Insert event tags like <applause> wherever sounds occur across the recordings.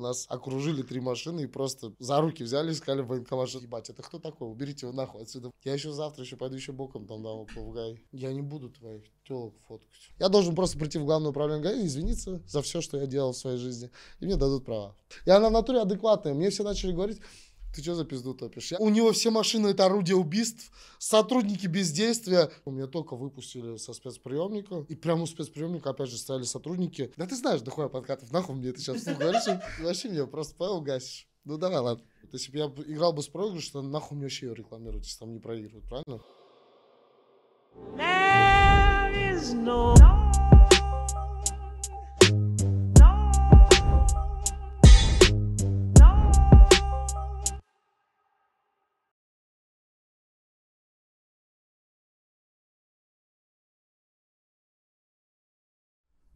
Нас окружили три машины и просто за руки взяли и сказали в военкомат, что ебать, это кто такой? Уберите его нахуй отсюда. Я еще завтра еще пойду еще боком там дам попугай. Я не буду твоих телок фоткать. Я должен просто прийти в главное управление ГАИ и извиниться за все, что я делал в своей жизни. И мне дадут права. Я на натуре адекватная. Мне все начали говорить, ты что за пизду топишь? Я... У него все машины это орудие убийств, сотрудники бездействия. У меня только выпустили со спецприемника, и прямо у спецприемника опять же стояли сотрудники. Да ты знаешь, дохуя подкатов, нахуй мне это сейчас говоришь? Вообще меня просто Павел гасишь. Ну давай, ладно. То есть, если бы я играл бы с проигрышем, нахуй мне вообще ее рекламировать, если там не проигрывают, правильно? There is no...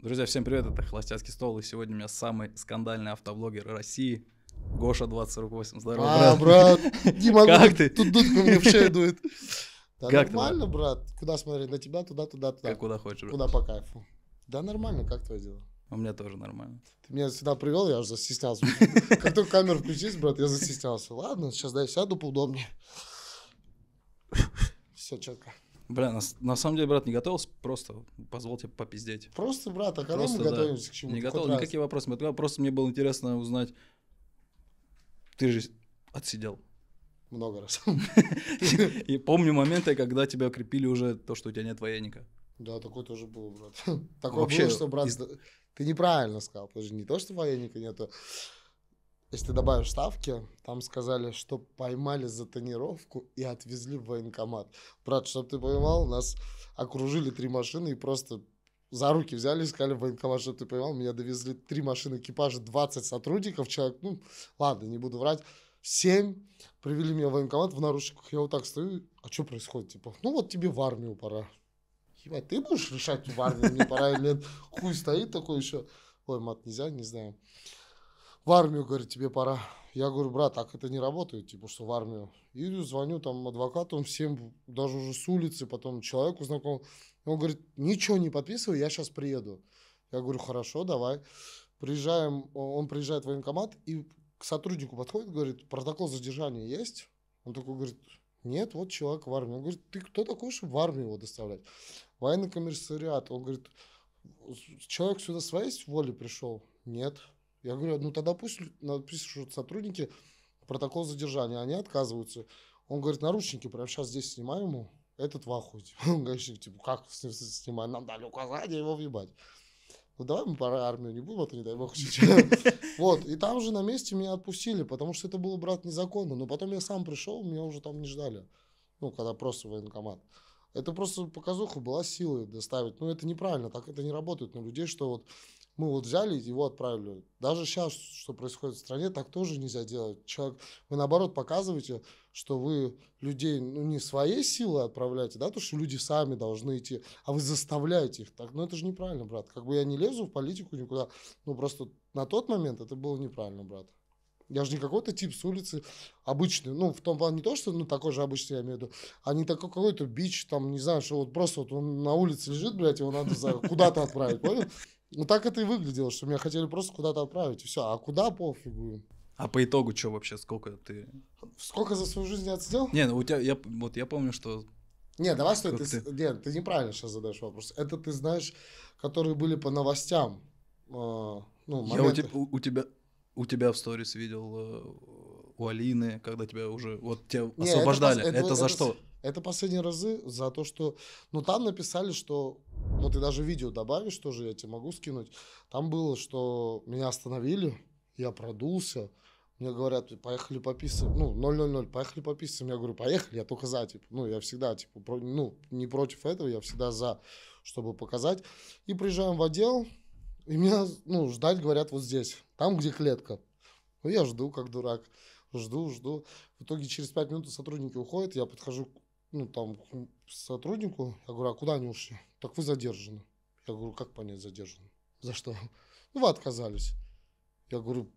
Друзья, всем привет, это Холостяцкий стол, и сегодня у меня самый скандальный автоблогер России, Гоша 2048. Здорово, а, брат. брат, не <laughs> могу, как ну, ты? тут дудка мне в шею дует. <laughs> Да как нормально, ты, брат? брат, куда смотреть, на тебя, туда, туда, туда. Как куда хочешь, брат. Куда по кайфу. Да нормально, как твое дело? У меня тоже нормально. Ты меня сюда привел, я аж застеснялся. <laughs> Как только камеру включились, брат, я застеснялся. Ладно, сейчас дай сяду поудобнее. Все четко. Бля, на, на самом деле, брат, не готовился, просто позвал тебе попиздеть. Просто, брат, а когда просто, мы да, готовимся к чему-то? Не готов, никакие раз. вопросы. Мне, просто мне было интересно узнать, ты же отсидел. Много раз. <laughs> И помню моменты, когда тебя крепили уже то, что у тебя нет военника. Да, такое тоже было, брат. <laughs> Такое было, что, брат, ты неправильно сказал. Даже не то, что военника нету если ты добавишь ставки, там сказали, что поймали за тонировку и отвезли в военкомат. Брат, чтобы ты понимал, нас окружили три машины и просто за руки взяли и сказали в военкомат, чтобы ты понимал, меня довезли три машины экипажа, 20 сотрудников, человек, ну, ладно, не буду врать, семь, привели меня в военкомат в наручниках, я вот так стою, а что происходит, типа, ну вот тебе в армию пора. Ебать, ты будешь решать в армию, мне пора или нет? Хуй стоит такой еще. Ой, мат, нельзя, не знаю в армию, говорит, тебе пора. Я говорю, брат, так это не работает, типа, что в армию. И звоню там адвокатам, всем, даже уже с улицы, потом человеку знаком. Он говорит, ничего не подписывай, я сейчас приеду. Я говорю, хорошо, давай. Приезжаем, он приезжает в военкомат и к сотруднику подходит, говорит, протокол задержания есть? Он такой говорит, нет, вот человек в армии. Он говорит, ты кто такой, чтобы в армию его доставлять? Военный коммерсариат. Он говорит, человек сюда своей воли пришел? Нет. Я говорю, ну тогда пусть напишут сотрудники протокол задержания. Они отказываются. Он говорит, наручники прямо сейчас здесь снимаю ему. Этот в ахуе. <laughs> Он говорит, типа, как снимать? Нам дали указание его въебать. Ну давай мы пора армию не будем, а то не дай бог <laughs> Вот, и там же на месте меня отпустили, потому что это было, брат, незаконно. Но потом я сам пришел, меня уже там не ждали. Ну, когда просто военкомат. Это просто показуха была силы доставить. Ну, это неправильно, так это не работает на людей, что вот мы вот взяли и его отправили. Даже сейчас, что происходит в стране, так тоже нельзя делать. Человек, вы наоборот показываете, что вы людей ну, не своей силой отправляете, да, то что люди сами должны идти, а вы заставляете их так. Ну это же неправильно, брат. Как бы я не лезу в политику никуда, ну просто на тот момент это было неправильно, брат. Я же не какой-то тип с улицы обычный. Ну, в том плане не то, что ну, такой же обычный, я имею в виду, а не такой какой-то бич, там, не знаю, что вот просто вот он на улице лежит, блядь, его надо куда-то отправить, понял? Ну так это и выглядело, что меня хотели просто куда-то отправить, и все. А куда пофигу. А по итогу что вообще, сколько ты... Сколько за свою жизнь я отсидел? Не, ну у тебя, я, вот я помню, что... Не, давай стой, ты, ты... Нет, ты неправильно сейчас задаешь вопрос. Это ты знаешь, которые были по новостям. Э, ну, моменты. я у, тебя, у, тебя у тебя в сторис видел, э, у Алины, когда тебя уже, вот тебя не, освобождали. Это, это, это за это, что? Это последние разы за то, что... Ну, там написали, что... Ну, ты даже видео добавишь тоже, я тебе могу скинуть. Там было, что меня остановили, я продулся. Мне говорят, поехали пописывать. Ну, 000, поехали пописываем. Я говорю, поехали, я только за, типа. Ну, я всегда, типа, про... ну, не против этого, я всегда за, чтобы показать. И приезжаем в отдел, и меня, ну, ждать, говорят, вот здесь, там, где клетка. Ну, я жду, как дурак. Жду, жду. В итоге через пять минут сотрудники уходят, я подхожу ну, там, сотруднику. Я говорю, а куда они ушли? Так вы задержаны. Я говорю, как понять задержаны? За что? Ну, вы отказались. Я говорю,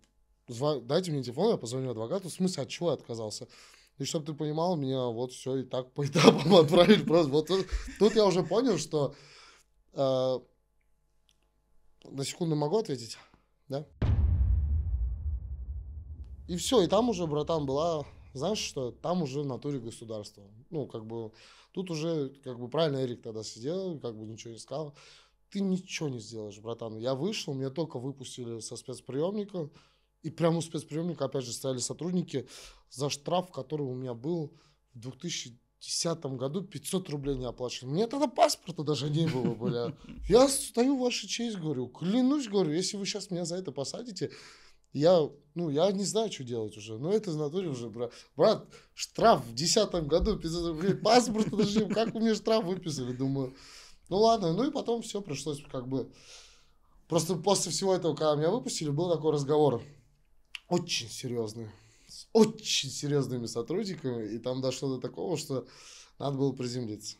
дайте мне телефон, я позвоню адвокату. В смысле, от чего я отказался? И чтобы ты понимал, меня вот все и так по этапам отправили. Просто вот тут, я уже понял, что... Э, на секунду могу ответить? Да? И все, и там уже, братан, была знаешь что, там уже в натуре государства. Ну, как бы, тут уже, как бы, правильно Эрик тогда сидел, как бы ничего не сказал. Ты ничего не сделаешь, братан. Я вышел, меня только выпустили со спецприемника, и прямо у спецприемника, опять же, стояли сотрудники за штраф, который у меня был в 2010 году 500 рублей не оплачено. У меня тогда паспорта даже не было, бля. Я стою, в ваша честь, говорю, клянусь, говорю, если вы сейчас меня за это посадите, я, ну, я не знаю, что делать уже. Но это в уже, брат. Брат, штраф в десятом году, 500 рублей, паспорт подожди, как у меня штраф выписали, думаю. Ну ладно, ну и потом все пришлось как бы... Просто после всего этого, когда меня выпустили, был такой разговор очень серьезный. С очень серьезными сотрудниками. И там дошло до такого, что надо было приземлиться.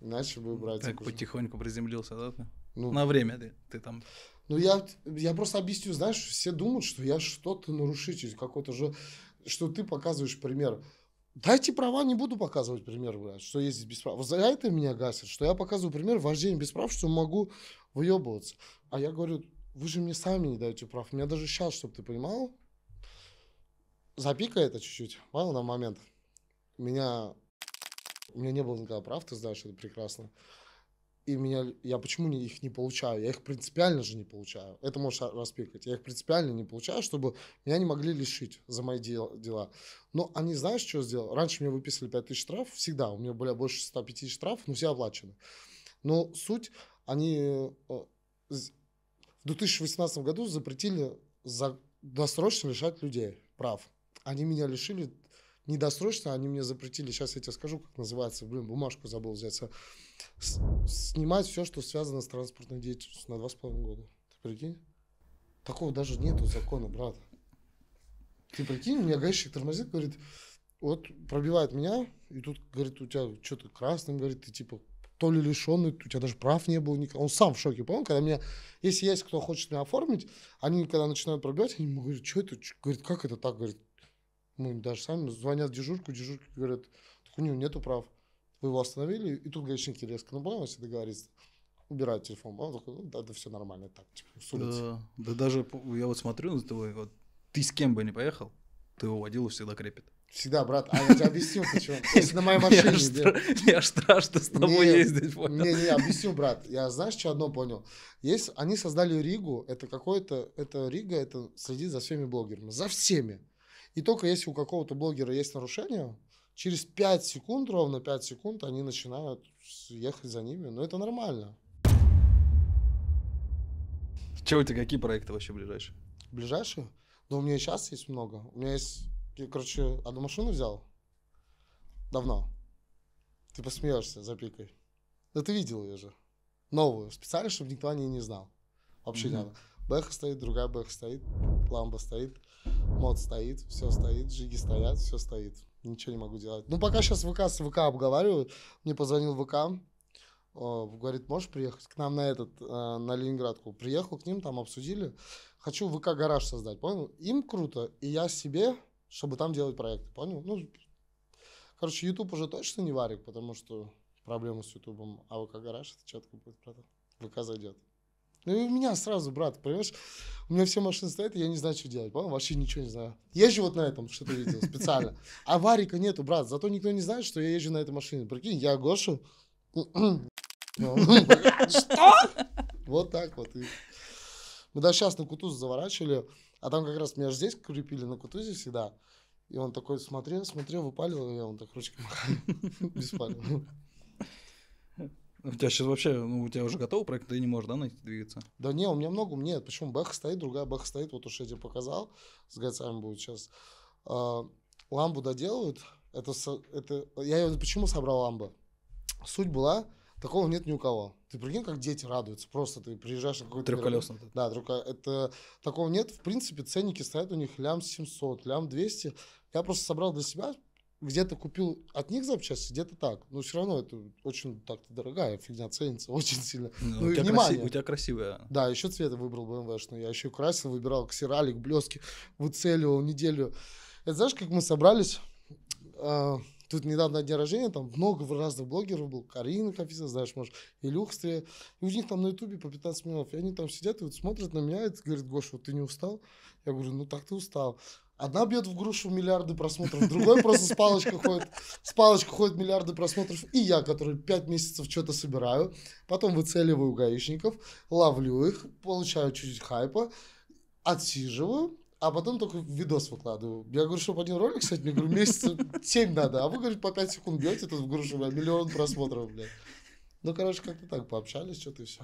Иначе бы ну, братик... Так уже. потихоньку приземлился, да? Ну, На время ты, ты там... Ну, я, я просто объясню, знаешь, все думают, что я что-то нарушитель, какой-то же, что ты показываешь пример. Дайте права, не буду показывать пример, блядь, что ездить без прав. За это меня гасят, что я показываю пример вождения без прав, что могу выебываться. А я говорю, вы же мне сами не даете прав. Меня даже сейчас, чтобы ты понимал, запикай это чуть-чуть, понял, на момент. Меня, у меня не было никогда прав, ты знаешь, это прекрасно и меня, я почему не, их не получаю? Я их принципиально же не получаю. Это можешь распикать. Я их принципиально не получаю, чтобы меня не могли лишить за мои дела. Но они, знаешь, что сделали? Раньше мне выписывали 5 тысяч штраф, всегда. У меня было больше 105 штрафов, но все оплачены. Но суть, они э, в 2018 году запретили за досрочно лишать людей прав. Они меня лишили недосрочно, они мне запретили, сейчас я тебе скажу, как называется, блин, бумажку забыл взять снимать все, что связано с транспортной деятельностью на два с половиной года. Ты прикинь? Такого даже нету закона, брат. Ты прикинь, У меня гаишник тормозит, говорит, вот пробивает меня, и тут, говорит, у тебя что-то красным, говорит, ты типа то ли лишенный, у тебя даже прав не было никак. Он сам в шоке, понял, когда меня, если есть кто хочет меня оформить, они когда начинают пробивать, они говорят, что это, говорит, как это так, говорит, мы даже сами звонят дежурку, дежурки говорят, так у него нету прав. Мы его остановили, и тут гаишники резко набралось и договорились убирает телефон. Он такой, «Ну, да, да, все нормально, так, типа, с улицы. Да, да даже я вот смотрю на твой, вот, ты с кем бы не поехал, ты его водилу всегда крепит. Всегда, брат. А я тебе объясню, почему. <laughs> Если на моей машине... Мне аж страшно с тобой ездить, понял? Не, не, объясню, брат. Я, знаешь, что одно понял? Есть, они создали Ригу, это какой то Это Рига, это следит за всеми блогерами. За всеми. И только если у какого-то блогера есть нарушение, через 5 секунд, ровно 5 секунд, они начинают ехать за ними. Но это нормально. Че у тебя, какие проекты вообще ближайшие? Ближайшие? Да у меня сейчас есть много. У меня есть, я, короче, одну машину взял. Давно. Ты посмеешься за пикой. Да ты видел ее же. Новую, специально, чтобы никто о ней не знал. Вообще mm-hmm. не надо. Бэха стоит, другая бэха стоит, ламба стоит, мод стоит, все стоит, жиги стоят, все стоит ничего не могу делать. Ну, пока сейчас ВК с ВК обговариваю. Мне позвонил ВК, э, говорит, можешь приехать к нам на этот, э, на Ленинградку. Приехал к ним, там обсудили. Хочу ВК-гараж создать, понял? Им круто, и я себе, чтобы там делать проекты, понял? Ну, короче, YouTube уже точно не варик, потому что проблемы с Ютубом, а ВК-гараж это четко будет про ВК зайдет. Ну и у меня сразу, брат, понимаешь? У меня все машины стоят, и я не знаю, что делать. Понял? Вообще ничего не знаю. Езжу вот на этом, что ты видел, специально. <laughs> Аварика нету, брат. Зато никто не знает, что я езжу на этой машине. Прикинь, я Гошу. <laughs> Что? Вот так вот. Мы даже сейчас на Кутуз заворачивали, а там как раз меня же здесь крепили на Кутузе всегда. И он такой смотрел, смотрел, выпалил, и я он так ручкой махал. <laughs> Беспалил. У тебя сейчас вообще, ну, у тебя уже готовый проект, ты не можешь, да, найти двигаться? Да не, у меня много, нет, почему? Бэха стоит, другая бэха стоит, вот уж я тебе показал, с гайцами будет сейчас. А, ламбу доделают, это, это, я ее почему собрал ламбу? Суть была, такого нет ни у кого. Ты прикинь, как дети радуются, просто ты приезжаешь на какой-то... Трехколесный. Мир... Да, только это, такого нет, в принципе, ценники стоят у них лям 700, лям 200. Я просто собрал для себя, где-то купил от них запчасти, где-то так. Но все равно это очень так то дорогая фигня, ценится <laughs> очень сильно. Ну, ну у, тебя внимание. Краси, у тебя красивая. Да, еще цвета выбрал BMW-шную. Я еще красил, выбирал ксералик, блески, выцеливал неделю. Это знаешь, как мы собрались... Э, тут недавно день рождения, там много разных блогеров был, Карина Хафиза, знаешь, может, Илюх Стрия. И у них там на Ютубе по 15 минут. И они там сидят и вот смотрят на меня и говорят, Гоша, вот ты не устал? Я говорю, ну так ты устал. Одна бьет в грушу миллиарды просмотров, другой просто с палочкой ходит, с палочкой ходит миллиарды просмотров, и я, который пять месяцев что-то собираю, потом выцеливаю гаишников, ловлю их, получаю чуть-чуть хайпа, отсиживаю, а потом только видос выкладываю. Я говорю, чтобы один ролик, кстати, мне говорю, месяца семь надо, а вы, говорите, по пять секунд бьете тут в грушу, блядь, миллион просмотров, блядь. Ну, короче, как-то так пообщались, что-то и все.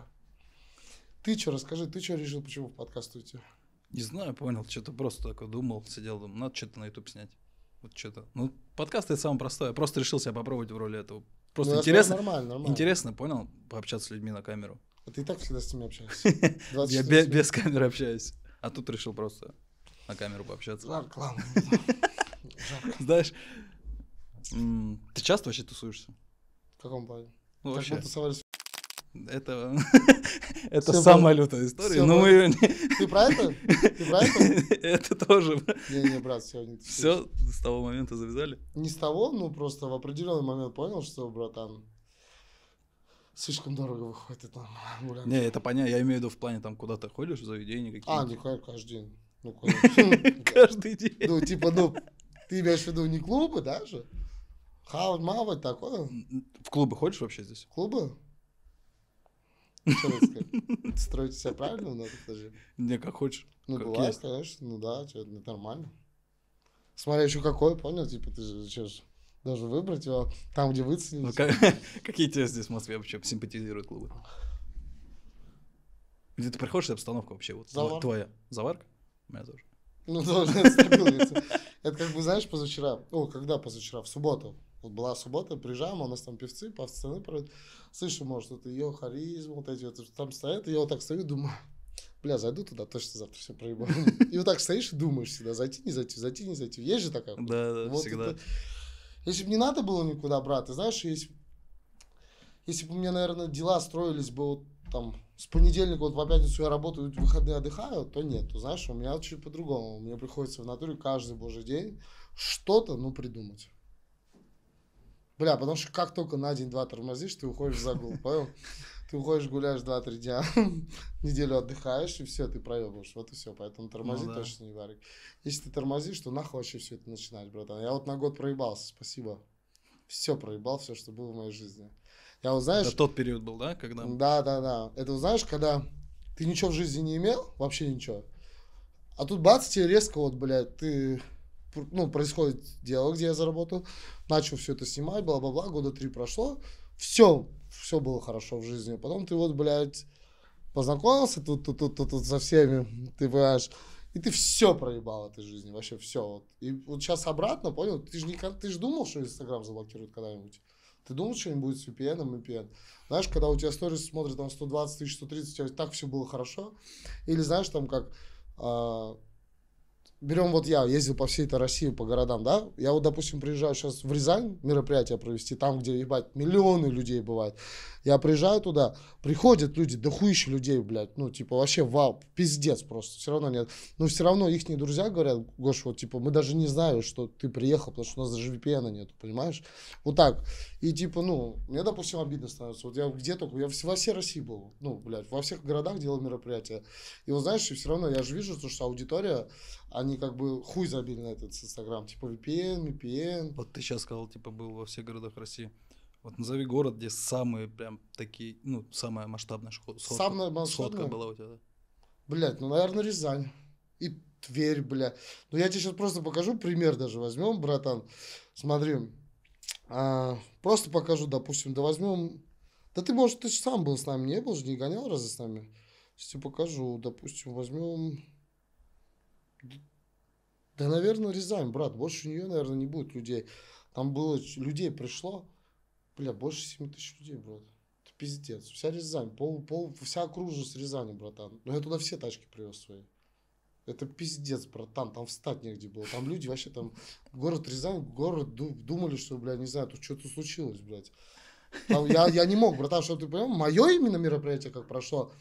Ты что, расскажи, ты что решил, почему в подкаст уйти? Не знаю, понял, что-то просто такой думал, сидел, думал, надо что-то на YouTube снять. Вот что-то. Ну, подкаст это самое простое. Я просто решил себя попробовать в роли этого. Просто ну, интересно. Нормально, нормально. Интересно, понял, пообщаться с людьми на камеру. А ты и так всегда с ними общаешься. <laughs> Я без камеры общаюсь. А тут решил просто на камеру пообщаться. Жарко, ладно. <laughs> Знаешь, ты часто вообще тусуешься? В каком плане? Ну, вообще. мы тусовались это, <laughs> это самая было. лютая история. Все ну, мы... Ты про это? Ты про это? <laughs> это тоже. Не, не, брат, сегодня. Все с того момента завязали? Не с того, ну просто в определенный момент понял, что, братан, слишком дорого выходит это гулять. Не, это понятно, я имею в виду в плане там куда ты ходишь, в заведения какие-то. А, не каждый день. Ну, <laughs> каждый день. Ну, типа, ну, ты имеешь в виду не клубы даже? Хаут, мавать, такое. В клубы ходишь вообще здесь? В клубы? Ну, что сказать? <laughs> Строить себя правильно надо даже. Не, как хочешь. Ну, как бывает, конечно, ну да, что ну, это нормально. Смотри, еще какой, понял, типа ты же даже выбрать его там, где выценить. Ну, <laughs> какие тебе здесь в Москве вообще симпатизируют клубы? Где ты приходишь, обстановка вообще вот твоя. Заварка? Моя тоже. Ну, тоже <laughs> Это как бы, знаешь, позавчера, о, когда позавчера, в субботу, вот была суббота, приезжаем, у нас там певцы, пацаны поют. Слышу, может, это ее харизма, вот эти вот там стоят, и я вот так стою, думаю, бля, зайду туда, точно завтра все проебал. <laughs> И вот так стоишь и думаешь всегда, зайти, не зайти, зайти, не зайти. Есть же такая? Да, да, вот всегда. Это... Если бы не надо было никуда брать, знаешь, если, если бы у меня, наверное, дела строились бы вот там с понедельника вот по пятницу я работаю, в выходные отдыхаю, то нет. То, знаешь, у меня чуть по-другому. Мне приходится в натуре каждый божий день что-то, ну, придумать. Бля, потому что как только на день-два тормозишь, ты уходишь за загул, <laughs> понял? Ты уходишь, гуляешь 2-3 дня, <laughs> неделю отдыхаешь, и все, ты проебываешь. Вот и все. Поэтому тормози ну, да. точно не варик. Если ты тормозишь, то нахуй вообще все это начинать, братан. Я вот на год проебался, спасибо. Все проебал, все, что было в моей жизни. Я вот знаешь... Это тот период был, да, когда... Да, да, да. Это знаешь, когда ты ничего в жизни не имел, вообще ничего. А тут бац, тебе резко вот, блядь, ты ну, происходит дело, где я заработал, начал все это снимать, бла-бла-бла, года три прошло, все, все было хорошо в жизни. Потом ты вот, блядь, познакомился тут, тут, тут, тут, тут со всеми, ты понимаешь, и ты все проебал в этой жизни, вообще все. Вот. И вот сейчас обратно, понял, ты же, не, ты же думал, что Инстаграм заблокируют когда-нибудь? Ты думал, что нибудь с VPN, VPN? Знаешь, когда у тебя сторис смотрят там 120 тысяч, 130, у тебя так все было хорошо? Или знаешь, там как, э, берем вот я ездил по всей этой России, по городам, да, я вот, допустим, приезжаю сейчас в Рязань мероприятие провести, там, где, ебать, миллионы людей бывает, я приезжаю туда, приходят люди, да хуище людей, блядь, ну, типа, вообще вау, пиздец просто, все равно нет. Но все равно их друзья говорят, Гош, вот, типа, мы даже не знаем, что ты приехал, потому что у нас даже VPN нету, понимаешь? Вот так. И, типа, ну, мне, допустим, обидно становится. Вот я где только, я во всей России был, ну, блядь, во всех городах делал мероприятия. И вот, знаешь, и все равно я же вижу, то, что аудитория, они как бы хуй забили на этот Инстаграм, типа VPN, VPN. Вот ты сейчас сказал, типа, был во всех городах России. Вот назови город, где самые прям такие, ну, самая масштабная сходка, самая масштабная? сходка была у тебя. Блять, ну, наверное, Рязань. И Тверь, бля. Ну, я тебе сейчас просто покажу пример даже возьмем, братан. Смотри, а, просто покажу, допустим, да возьмем... Да ты, может, ты же сам был с нами, не был же, не гонял разве с нами? Сейчас тебе покажу, допустим, возьмем... Да, наверное, Рязань, брат, больше у нее, наверное, не будет людей. Там было, людей пришло Бля, больше 7 тысяч людей, брат. Это пиздец. Вся Рязань, пол, пол, вся окружность Рязани, братан. Но ну, я туда все тачки привез свои. Это пиздец, братан, там встать негде было. Там люди вообще там, город Рязань, город думали, что, бля, не знаю, тут что-то случилось, блядь. Там, я, я не мог, братан, что ты понимаешь? мое именно мероприятие как прошло.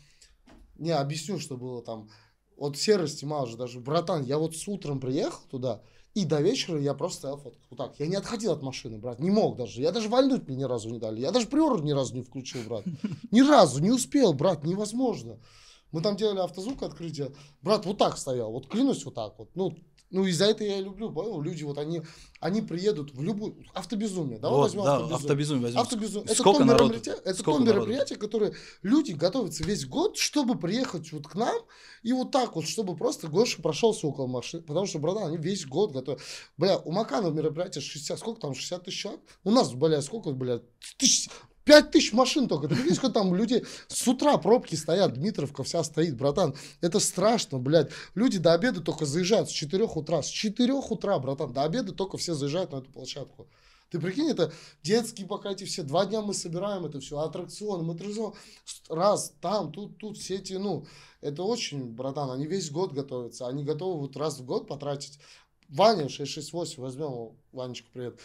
Не, объясню, что было там. От серости мало же даже. Братан, я вот с утром приехал туда, и до вечера я просто стоял фоткал. Вот так. Я не отходил от машины, брат. Не мог даже. Я даже вальнуть мне ни разу не дали. Я даже приор ни разу не включил, брат. <laughs> Ни разу не успел, брат. Невозможно. Мы там делали автозвук открытие. Брат вот так стоял. Вот клянусь вот так вот. Ну, ну, и за это я и люблю, понял? Люди, вот они, они приедут в любую... Автобезумие, давай вот, возьмем да, автобезумие. автобезумие возьмем. Автобезумие. Это Сколько то народу? мероприятие, это Сколько то мероприятие народу? которое люди готовятся весь год, чтобы приехать вот к нам, и вот так вот, чтобы просто Гоша прошелся около машины, потому что, братан, они весь год готовят. Бля, у Макана мероприятие 60, сколько там, 60 тысяч человек? У нас, бля, сколько, бля, тысяч, 5 тысяч машин только. Ты видишь, сколько там людей с утра пробки стоят, Дмитровка вся стоит, братан. Это страшно, блядь. Люди до обеда только заезжают с 4 утра. С 4 утра, братан, до обеда только все заезжают на эту площадку. Ты прикинь, это детские пока эти все, два дня мы собираем это все, аттракцион, мы аттракцион, раз, там, тут, тут, все эти, ну, это очень, братан, они весь год готовятся, они готовы вот раз в год потратить. Ваня 668, возьмем его, Ванечку, привет.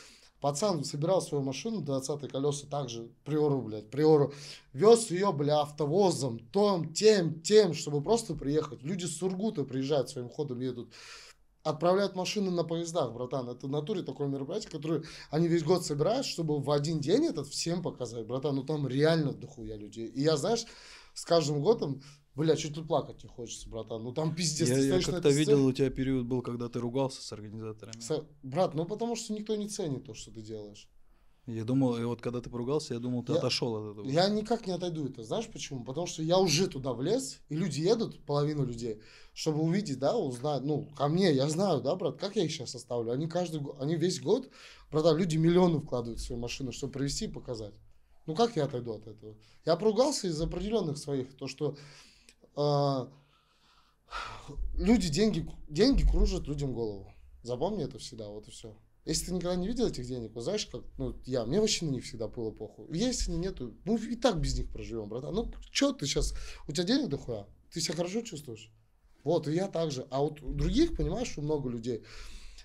Пацан собирал свою машину, 20 колеса также приору, блядь, приору. Вез ее, бля, автовозом, том, тем, тем, чтобы просто приехать. Люди с Сургута приезжают своим ходом, едут. Отправляют машины на поездах, братан. Это в натуре такое мероприятие, которое они весь год собирают, чтобы в один день этот всем показать, братан. Ну там реально дохуя людей. И я, знаешь, с каждым годом Бля, чуть ли плакать не хочется, братан. Ну там пиздец. Я, я как-то видел, у тебя период был, когда ты ругался с организаторами. С... Брат, ну потому что никто не ценит то, что ты делаешь. Я думал, и вот когда ты поругался, я думал, ты я, отошел от этого. Я никак не отойду это, знаешь почему? Потому что я уже туда влез, и люди едут, половину людей, чтобы увидеть, да, узнать, ну, ко мне, я знаю, да, брат, как я их сейчас оставлю? Они каждый год, они весь год, братан, люди миллионы вкладывают в свою машину, чтобы привезти и показать. Ну, как я отойду от этого? Я поругался из определенных своих, то, что а, люди, деньги, деньги кружат людям голову. Запомни это всегда, вот и все. Если ты никогда не видел этих денег, вот знаешь, как, ну, я, мне вообще на них всегда было похуй. Если они нету, мы и так без них проживем, братан. Ну, что ты сейчас, у тебя денег дохуя? Ты себя хорошо чувствуешь? Вот, и я также. А вот у других, понимаешь, у много людей,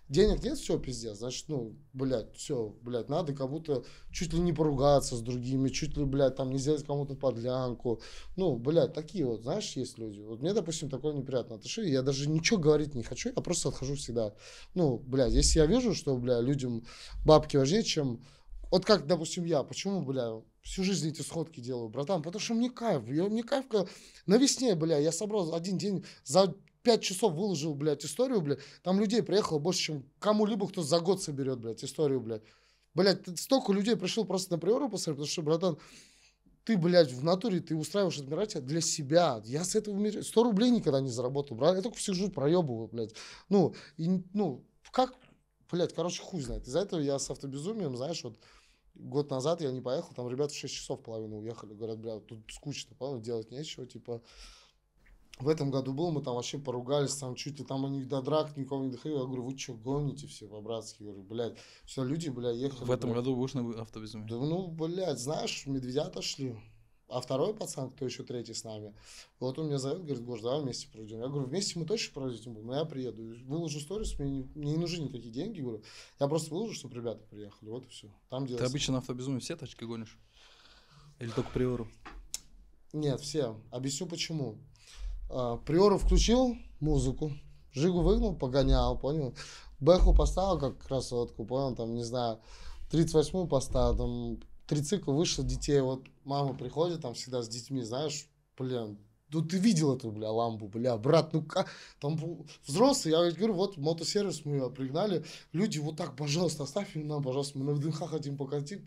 денег нет, все, пиздец, значит, ну, блядь, все, блядь, надо как будто чуть ли не поругаться с другими, чуть ли, блядь, там, не сделать кому-то подлянку, ну, блядь, такие вот, знаешь, есть люди, вот мне, допустим, такое неприятно отношение, я даже ничего говорить не хочу, я просто отхожу всегда, ну, блядь, если я вижу, что, бля, людям бабки важнее, чем, вот как, допустим, я, почему, бля, всю жизнь эти сходки делаю, братан, потому что мне кайф, я, мне кайф, когда... на весне, бля, я собрал один день за 5 часов выложил, блядь, историю, блядь, там людей приехало больше, чем кому-либо, кто за год соберет, блядь, историю, блядь. Блядь, столько людей пришел просто на приору посмотреть, потому что, братан, ты, блядь, в натуре, ты устраиваешь мероприятие для себя. Я с этого мира 100 рублей никогда не заработал, брат. Я только сижу проебываю, блядь. Ну, и, ну, как, блядь, короче, хуй знает. Из-за этого я с автобезумием, знаешь, вот год назад я не поехал, там ребята в 6 часов половину уехали. Говорят, блядь, тут скучно, половину делать нечего, типа, в этом году был, мы там вообще поругались, там чуть ли там у них до драк никого не доходило. Я говорю, вы что, гоните все по-братски? Я говорю, блядь, все, люди, бля, ехали. В этом блядь. году будешь на автобезуме? Да, ну, блядь, знаешь, медведя отошли. А второй пацан, кто еще третий с нами, вот он меня зовет, говорит, Гош, давай вместе проведем. Я говорю, вместе мы точно проведем, но ну, я приеду. Выложу сторис, мне не, мне не нужны никакие деньги, говорю. Я просто выложу, чтобы ребята приехали, вот и все. Там Ты обычно на автобезуме все тачки гонишь? Или только приору? Нет, все. Объясню почему. А, Приору включил музыку, Жигу выгнал, погонял, понял. Бэху поставил как красотку, понял, там, не знаю, 38-ю поставил, там, три цикла вышло, детей, вот мама приходит там всегда с детьми, знаешь, блин, ну ты видел эту, бля, ламбу, бля, брат, ну как? Там был взрослый, я говорю, вот мотосервис мы пригнали, люди, вот так, пожалуйста, оставь нам, пожалуйста, мы на ВДНХ хотим покатить.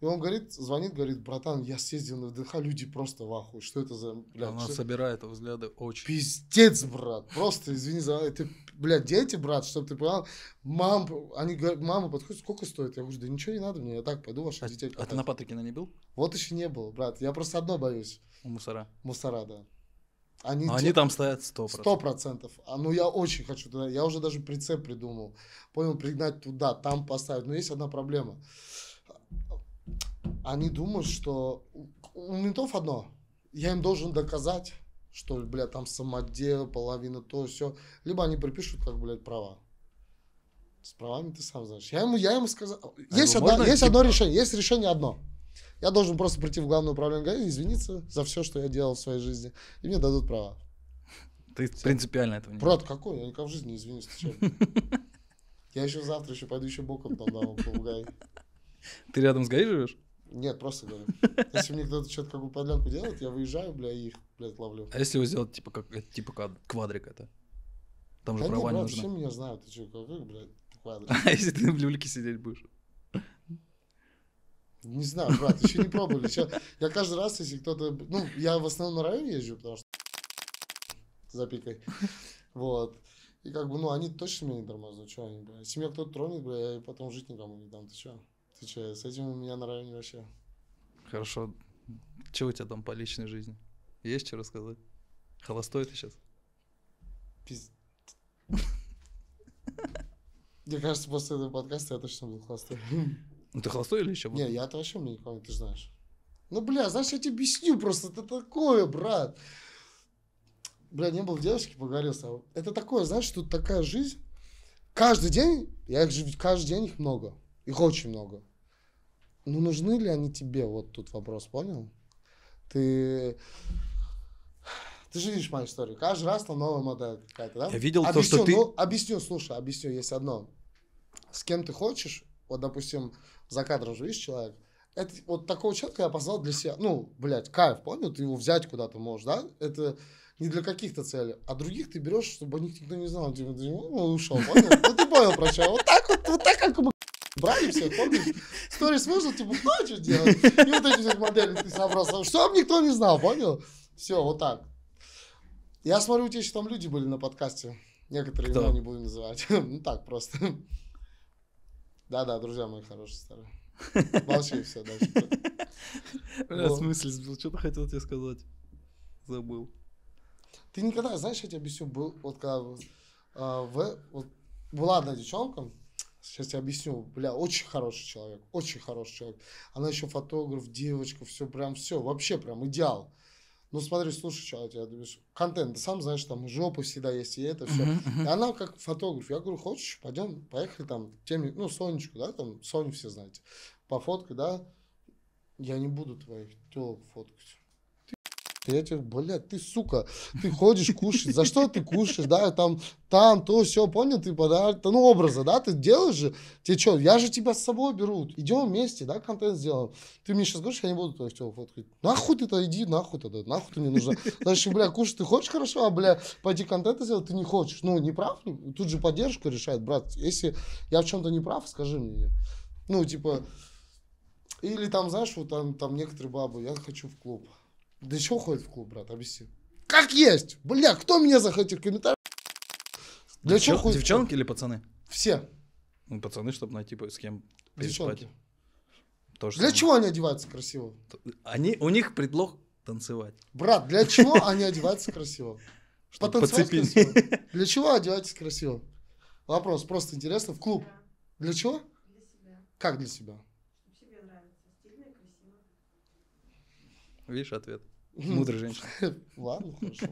И он говорит, звонит, говорит, братан, я съездил на ВДНХ, люди просто в ахуе, что это за, бля? Она что? собирает взгляды очень. Пиздец, брат, просто, извини за, это, бля, дети, брат, чтобы ты понял, мам, они говорят, мама подходит, сколько стоит? Я говорю, да ничего не надо мне, я так пойду ваших а, детей. А ты на Патрикина не был? Вот еще не был, брат, я просто одно боюсь. У мусора. Мусора, да. Они, Но они там стоят сто процентов. А, ну, я очень хочу туда. Я уже даже прицеп придумал. Понял, пригнать туда, там поставить. Но есть одна проблема. Они думают, что... У ментов одно. Я им должен доказать, что, бля, там самодел, половина, то, все. Либо они припишут, как, блядь, права. С правами ты сам знаешь. Я ему, я ему сказал... А ну есть, одно, есть типа одно решение. Есть решение одно. Я должен просто прийти в главное управление ГАИ и извиниться за все, что я делал в своей жизни. И мне дадут права. Ты все. принципиально этого не Брат, какой? Я никогда в жизни не извинюсь. <laughs> Я еще завтра еще пойду еще боком там дам в ГАИ. Ты рядом с ГАИ живешь? Нет, просто говорю. <laughs> Если мне кто-то что-то какую подлянку делает, я выезжаю, бля, и их, блядь, ловлю. А если его сделать, типа, как, типа квадрик это? Там же да права нет, не нужны. Все меня знают, ты что, какой, блядь, квадрик? <laughs> А если ты в люльке сидеть будешь? Не знаю, брат, еще не пробовали. Сейчас, я каждый раз, если кто-то... Ну, я в основном на районе езжу, потому что... Запикай. Вот. И как бы, ну, они точно меня не тормозят, что они, бля. Если кто-то тронет, бля, я потом жить никому не дам. Ты что? Ты что, с этим у меня на районе вообще. Хорошо. Чего у тебя там по личной жизни? Есть что рассказать? Холостой ты сейчас? Пиздец. <laughs> Мне кажется, после этого подкаста я точно буду холостой. <laughs> Ну, ты холостой или еще? Не, я это вообще мне никого, ты знаешь. Ну, бля, знаешь, я тебе объясню просто, это такое, брат. Бля, не было девочки, поговорил с тобой. Это такое, знаешь, тут такая жизнь. Каждый день, я их живу, каждый день их много. Их очень много. Ну, нужны ли они тебе? Вот тут вопрос, понял? Ты... Ты же видишь мою историю. Каждый раз там новая модель какая-то, да? Я видел объясню, то, что ты... Ну, объясню, слушай, объясню, есть одно. С кем ты хочешь, вот, допустим, за кадром же видишь человек, это вот такого человека я позвал для себя. Ну, блядь, кайф, понял? Ты его взять куда-то можешь, да? Это не для каких-то целей. А других ты берешь, чтобы о них никто не знал. Типа, ты ну, ушел, понял? Ну, ты понял про что. Вот так вот, вот так, как бы <laughs> брали все, помнишь? Сторис вышел, типа, ну, а что делать? И вот эти все модели ты что Чтобы никто не знал, понял? Все, вот так. Я смотрю, у тебя еще там люди были на подкасте. Некоторые Кто? имена не будем называть. <laughs> Ну, так просто. Да-да, друзья мои хорошие старые. Молчи, все, дальше. В смысле? сбил, что-то хотел тебе сказать. Забыл. Ты никогда, знаешь, я тебе объясню, был, вот когда а, в, вот, была одна девчонка, сейчас я объясню, бля, очень хороший человек, очень хороший человек. Она еще фотограф, девочка, все прям, все, вообще прям идеал ну смотри, слушай, что я а тебя добьюсь. Контент, ты сам знаешь, там жопы всегда есть, и это все. Uh-huh, uh-huh. И она как фотограф, я говорю, хочешь, пойдем, поехали там, тем, ну, Сонечку, да, там, Соню все знаете, пофоткай, да, я не буду твоих телок фоткать. Я тебе, блядь, ты, сука, ты ходишь, кушать, за что ты кушаешь, да, там, там, то, все, понял, ты типа, подарок, ну, образа, да, ты делаешь же, тебе что, я же тебя с собой беру, идем вместе, да, контент сделаем, ты мне сейчас говоришь, я не буду твоих тело фоткать, нахуй ты то иди, нахуй тогда, нахуй ты мне нужна, значит, бля, кушать ты хочешь хорошо, а, бля, пойти контент сделать ты не хочешь, ну, не прав, тут же поддержка решает, брат, если я в чем-то не прав, скажи мне, ну, типа, или там, знаешь, вот там, там некоторые бабы, я хочу в клуб, да что ходит в клуб, брат, объясни. Как есть! Бля, кто меня захотел? Комментарий. Для Девчон, чего ходит Девчонки или пацаны? Все. Ну, пацаны, чтобы найти с кем переспать. Девчонки. для самое. чего они одеваются красиво? Они, у них предлог танцевать. Брат, для чего они одеваются красиво? <laughs> Потанцевать красиво. Для чего одеваетесь красиво? Вопрос просто интересный. В клуб. Для чего? Как для себя? Видишь ответ. <laughs> Мудрая женщина. <laughs> Ладно, хорошо.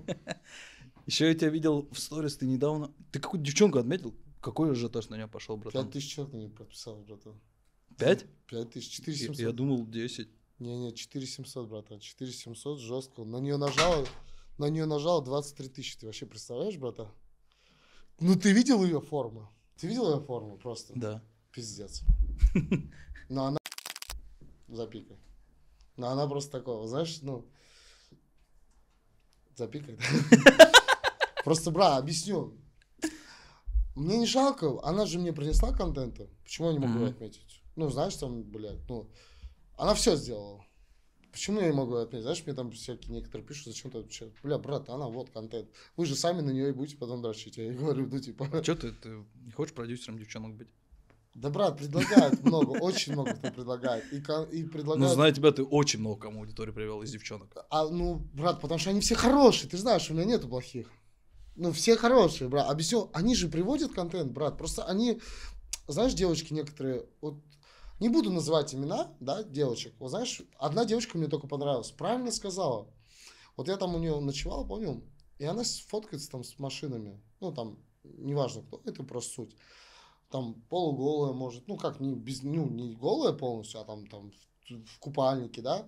<laughs> Еще я тебя видел в сторис, ты недавно... Ты какую-то девчонку отметил? Какой ажиотаж на нее пошел, братан? Пять тысяч человек мне подписал, братан. Пять? Пять тысяч, четыре семьсот. Я думал десять. Не-не, четыре семьсот, братан, четыре семьсот, жестко. На нее нажал, на нее нажал три тысячи, ты вообще представляешь, братан? Ну ты видел ее форму? Ты видел ее форму просто? Да. Пиздец. Но ну, она запика. Но она просто такого, знаешь, ну, запикает. <laughs> Просто, бра, объясню. Мне не жалко, она же мне принесла контента. Почему я не могу отметить? Ну, знаешь, там, блядь, ну, она все сделала. Почему я не могу отметить? Знаешь, мне там всякие некоторые пишут, зачем ты отвечаешь? Бля, брат, она вот контент. Вы же сами на нее и будете потом дрочить. Я ей говорю, ну типа... Че ты, ты не хочешь продюсером девчонок быть? Да, брат, предлагают много, очень много кто предлагает. И, и предлагают... Ну, знаю тебя, ты очень много кому аудиторию привел из девчонок. А, ну, брат, потому что они все хорошие, ты знаешь, у меня нету плохих. Ну, все хорошие, брат. Объясню, они же приводят контент, брат, просто они... Знаешь, девочки некоторые, вот не буду называть имена, да, девочек. Вот знаешь, одна девочка мне только понравилась, правильно сказала. Вот я там у нее ночевал, помню, и она фоткается там с машинами. Ну, там, неважно кто, это просто суть там полуголая может, ну как, не, без, ну, не голая полностью, а там, там в, в купальнике, да.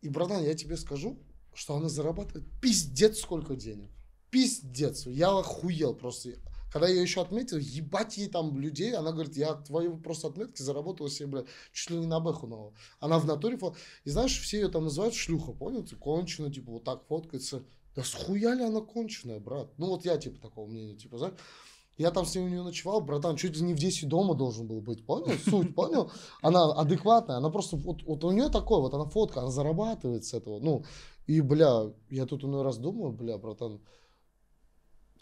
И, братан, я тебе скажу, что она зарабатывает пиздец сколько денег. Пиздец. Я охуел просто. Когда я еще отметил, ебать ей там людей, она говорит, я твои просто отметки заработала себе, блядь, чуть ли не на бэху нового. Она в натуре, и знаешь, все ее там называют шлюха, понял? Ты типа, кончена, типа вот так фоткается. Да схуя ли она конченая, брат? Ну вот я типа такого мнения, типа, знаешь, я там с ней у нее ночевал, братан, чуть ли не в 10 дома должен был быть, понял? Суть, понял? Она адекватная, она просто, вот, вот у нее такое, вот она фотка, она зарабатывает с этого, ну, и, бля, я тут иной раз думаю, бля, братан,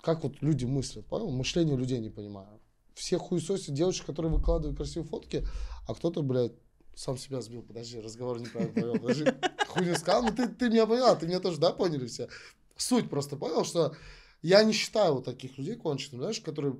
как вот люди мыслят, понял? Мышление людей не понимаю. Все хуесосят девочек, которые выкладывают красивые фотки, а кто-то, блядь, сам себя сбил. Подожди, разговор неправильно повел. Подожди, хуйню сказал, ну ты, ты меня понял, ты меня тоже, да, поняли все? Суть просто понял, что я не считаю вот таких людей кончеными, знаешь, которые...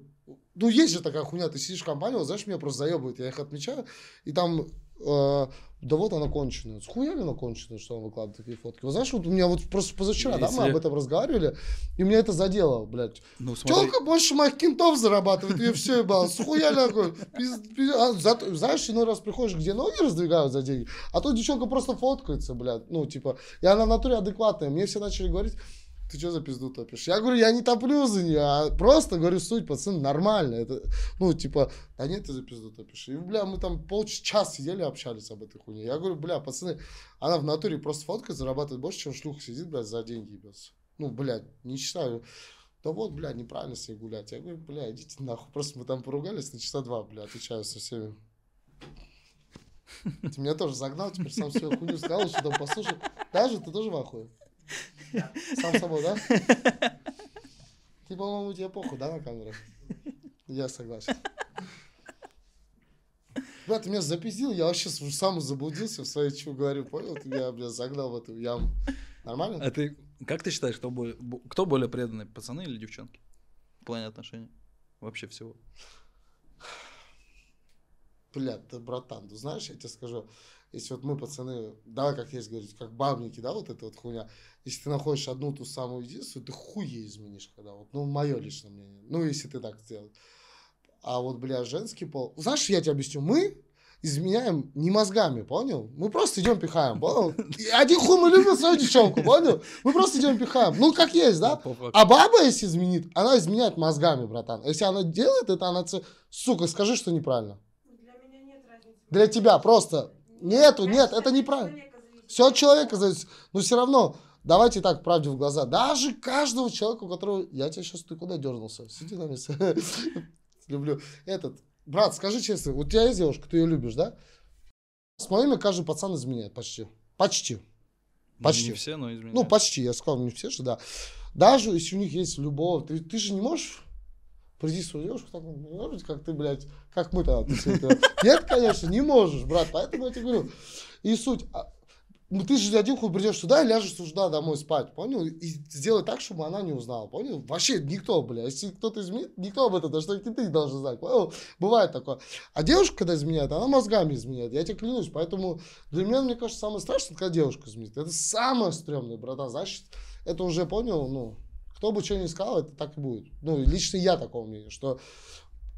Ну, есть же такая хуйня, ты сидишь в компании, вот, знаешь, меня просто заебывает, я их отмечаю, и там э, да вот она конченая. С хуями она конченая, что он выкладывает такие фотки. Вот знаешь, вот у меня вот просто позавчера, Если... да, мы об этом разговаривали, и меня это задело, блядь. Ну, смотри... Телка больше моих кентов зарабатывает, и все ебал. С хуя такой. А, знаешь, иной раз приходишь, где ноги раздвигают за деньги, а тут девчонка просто фоткается, блядь. Ну, типа, и она в натуре адекватная. Мне все начали говорить, ты что за пизду топишь? Я говорю, я не топлю за нее, а просто говорю суть, пацан, нормально. Это, ну, типа, да нет, ты за пизду топишь. И, бля, мы там полчаса сидели, общались об этой хуйне. Я говорю, бля, пацаны, она в натуре просто фотка зарабатывает больше, чем шлюха сидит, бля, за деньги ебется. Ну, бля, не считаю. Да вот, бля, неправильно с ней гулять. Я говорю, бля, идите нахуй. Просто мы там поругались на часа два, бля, отвечаю со всеми. Ты меня тоже загнал, теперь сам свою хуйню сказал, что там послушал. Даже ты тоже в ахуе. Сам собой, да? Ты, по-моему, тебе похуй, да, на камеру? Я согласен. Бля, ты меня запиздил, я вообще сам заблудился в своей чего говорю, понял? Ты меня, бля, загнал в эту яму. Нормально? А ты, как ты считаешь, кто, более, кто более преданный, пацаны или девчонки? В плане отношений? Вообще всего. Бля, ты, братан, ты знаешь, я тебе скажу, если вот мы, пацаны, да, как есть говорить, как бабники, да, вот эта вот хуйня. Если ты находишь одну ту самую единственную, ты хуе изменишь, когда вот, ну, мое личное мнение. Ну, если ты так сделаешь. А вот, бля, женский пол... Знаешь, я тебе объясню, мы изменяем не мозгами, понял? Мы просто идем пихаем, понял? И один хуй мы любим свою девчонку, понял? Мы просто идем пихаем. Ну, как есть, да? А баба, если изменит, она изменяет мозгами, братан. А если она делает это, она... Сука, скажи, что неправильно. Ну, для меня нет разницы. Для тебя просто. Нету, нет, это неправильно. Все от человека зависит. Но все равно, давайте так, правде в глаза. Даже каждого человека, у которого... Я тебя сейчас, ты куда дернулся? Сиди на месте. <laughs> Люблю. Этот, брат, скажи честно, у тебя есть девушка, ты ее любишь, да? С моими каждый пацан изменяет почти. Почти. Ну, почти. Не все, но изменяет. Ну, почти, я сказал, не все же, да. Даже если у них есть любовь, ты, ты же не можешь приди свою девушку, так, может, «Ну, как ты, блядь, как мы тогда. Нет, конечно, не можешь, брат, поэтому я тебе говорю. И суть, а, ну ты же один хуй придешь сюда и ляжешь сюда домой спать, понял? И сделай так, чтобы она не узнала, понял? Вообще никто, бля, если кто-то изменит, никто об этом, даже только ты должен знать, понял? Бывает такое. А девушка, когда изменяет, она мозгами изменяет, я тебе клянусь. Поэтому для меня, мне кажется, самое страшное, когда девушка изменит. Это самое стрёмное, братан, значит, это уже, понял, ну, кто бы что ни сказал, это так и будет. Ну, лично я такого мнения, что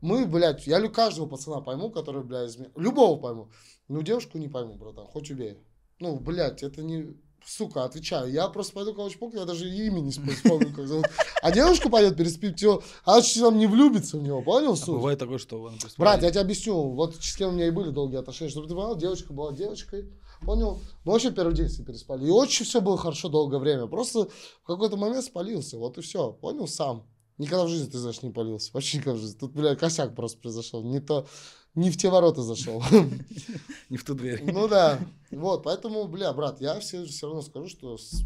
мы, блядь, я каждого пацана пойму, который, блядь, измен... любого пойму. Ну, девушку не пойму, братан, хоть убей. Ну, блядь, это не... Сука, отвечаю. Я просто пойду кого чпок, я даже имя не вспомню, как зовут. А девушку пойдет переспит, все, а что там не влюбится в него, понял, а сука? А бывает такое, что он Брат, я тебе объясню, вот с кем у меня и были долгие отношения, чтобы ты понял, девочка была девочкой, Понял? вообще первый день себе переспали. И очень все было хорошо долгое время. Просто в какой-то момент спалился. Вот и все. Понял сам. Никогда в жизни ты, знаешь, не полился. Вообще никогда в жизни. Тут, бля, косяк просто произошел. Не то, не в те ворота зашел. Не в ту дверь. Ну да. Вот, поэтому, бля, брат, я все, все равно скажу, что с...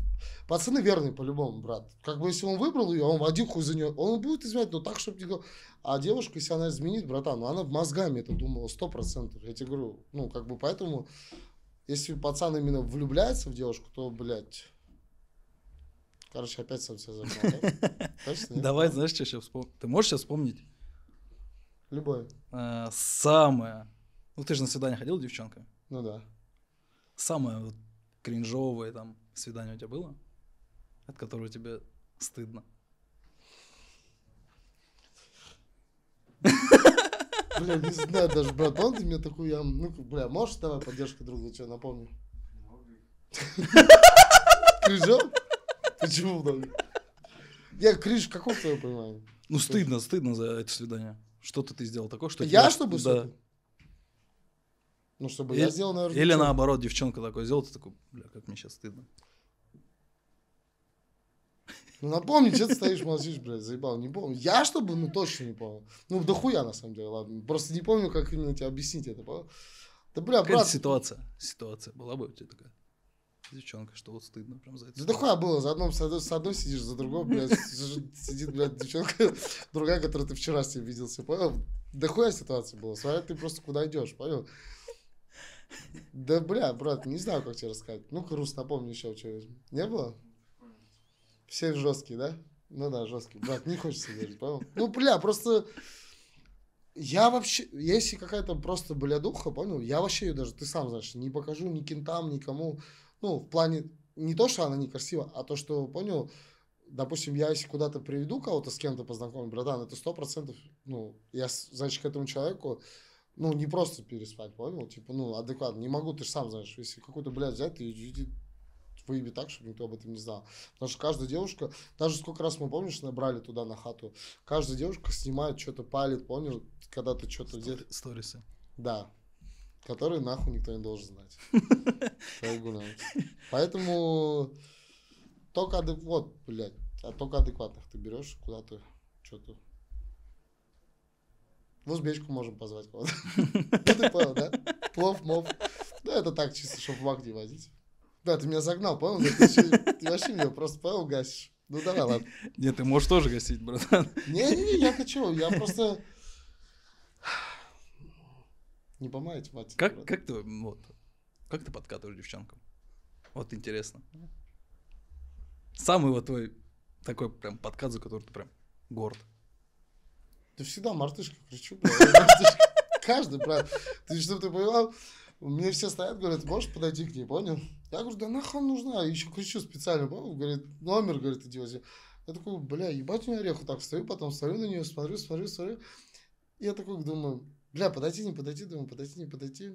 пацаны верные по-любому, брат. Как бы если он выбрал ее, он в один хуй за нее, он будет изменять, но так, чтобы не... А девушка, если она изменит, братан, ну она мозгами это думала, сто процентов. Я тебе говорю, ну, как бы поэтому если пацан именно влюбляется в девушку, то, блядь, короче, опять сам себя забрал, <laughs> Давай, знаешь, что сейчас вспомнить? Ты можешь сейчас вспомнить? Любое. Э, самое. Ну, ты же на свидание ходил, с девчонками. Ну да. Самое вот кринжовое там свидание у тебя было? От которого тебе стыдно? Бля, не знаю даже, братан, ты мне такую я, Ну, бля, можешь давай поддержка друга, тебе напомню. Крыжом? Почему вдруг? Я крыж, каков твое понимание? Ну, стыдно, стыдно за это свидание. Что-то ты сделал такое, что... Я, тебя- чтобы Да. Ну, чтобы я сделал, наверное. Или наоборот, девчонка такой сделала, ты такой, бля, как мне сейчас стыдно. Ну напомни, что ты стоишь, молчишь, блядь, заебал, не помню. Я чтобы, ну точно не помню. Ну да хуя на самом деле, ладно. Просто не помню, как именно тебе объяснить это. Да бля, брат. ситуация? Ситуация была бы у тебя такая? девчонка, что вот стыдно прям за это. Да дохуя было, за одном, с, одной, с одной сидишь, за другой, блядь, <laughs> сидит, блядь, девчонка, <laughs> другая, которую ты вчера с ней виделся, понял? Да хуя ситуация была, Смотри, ты просто куда идешь, понял? Да, бля, брат, не знаю, как тебе рассказать. Ну-ка, Рус, напомни еще, что не было? Все жесткие, да? Ну да, жесткие. Брат, не хочется верить, понял? Ну, бля, просто... Я вообще, если какая-то просто бля духа, понял, я вообще ее даже, ты сам знаешь, не покажу ни кентам, никому. Ну, в плане, не то, что она некрасива, а то, что, понял, допустим, я если куда-то приведу кого-то с кем-то познакомлю, братан, это сто процентов, ну, я, значит, к этому человеку, ну, не просто переспать, понял? Типа, ну, адекватно. Не могу, ты же сам знаешь, если какую-то, блядь, взять, ты, ты, выеби так, чтобы никто об этом не знал. Потому что каждая девушка, даже сколько раз мы, помнишь, набрали туда на хату, каждая девушка снимает, что-то палит, помнишь, когда ты что-то Стори- где Сторисы. Да, которые нахуй никто не должен знать. <laughs> Поэтому только вот, блядь, а только адекватных ты берешь куда-то, что-то. В узбечку можем позвать кого-то. <laughs> <laughs> Ты понял, да? Плов, мов. Да, это так, чисто, чтобы в маг не возить. Да, ты меня загнал, понял? Ты, ты вообще меня просто, понял, гасишь. Ну давай, ладно. Нет, ты можешь тоже гасить, братан. Не-не-не, я хочу, я просто... Не помаете, мать. Как, как ты, вот, как ты подкатываешь девчонкам? Вот интересно. Самый вот твой такой прям подкат, за который ты прям горд. Ты всегда мартышка кричу, Каждый, брат. Ты что, ты понимал, мне все стоят, говорят, можешь подойти к ней, понял? Я говорю, да нахуй нужна, еще кричу специально, понял? Говорит, номер, говорит, идиоте. Я такой, бля, ебать у меня реху, так стою, потом стою на нее, смотрю, смотрю, смотрю. И я такой думаю, бля, подойти, не подойти, думаю, подойти, не подойти.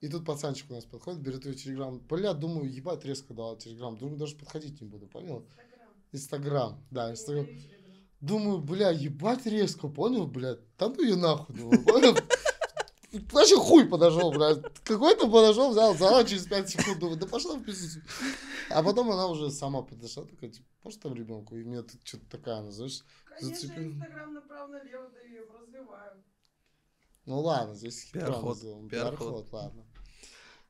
И тут пацанчик у нас подходит, берет ее телеграм. Бля, думаю, ебать, резко дала телеграм. Думаю, даже подходить не буду, понял? Инстаграм, да, инстаграм. Думаю, бля, ебать резко, понял, бля? Да ну ее нахуй, думаю, понял? <laughs> Вообще хуй подошел, блядь. Какой-то подошел, взял, взял а через 5 секунд. Думаю, да пошла в пизду. А потом она уже сама подошла, такая, типа, может там ребенку? И меня тут что-то такая, она, знаешь, зацепила. Инстаграм направо-налево даем, развиваем. Ну ладно, здесь пиар-ход. Пиар-ход, ладно.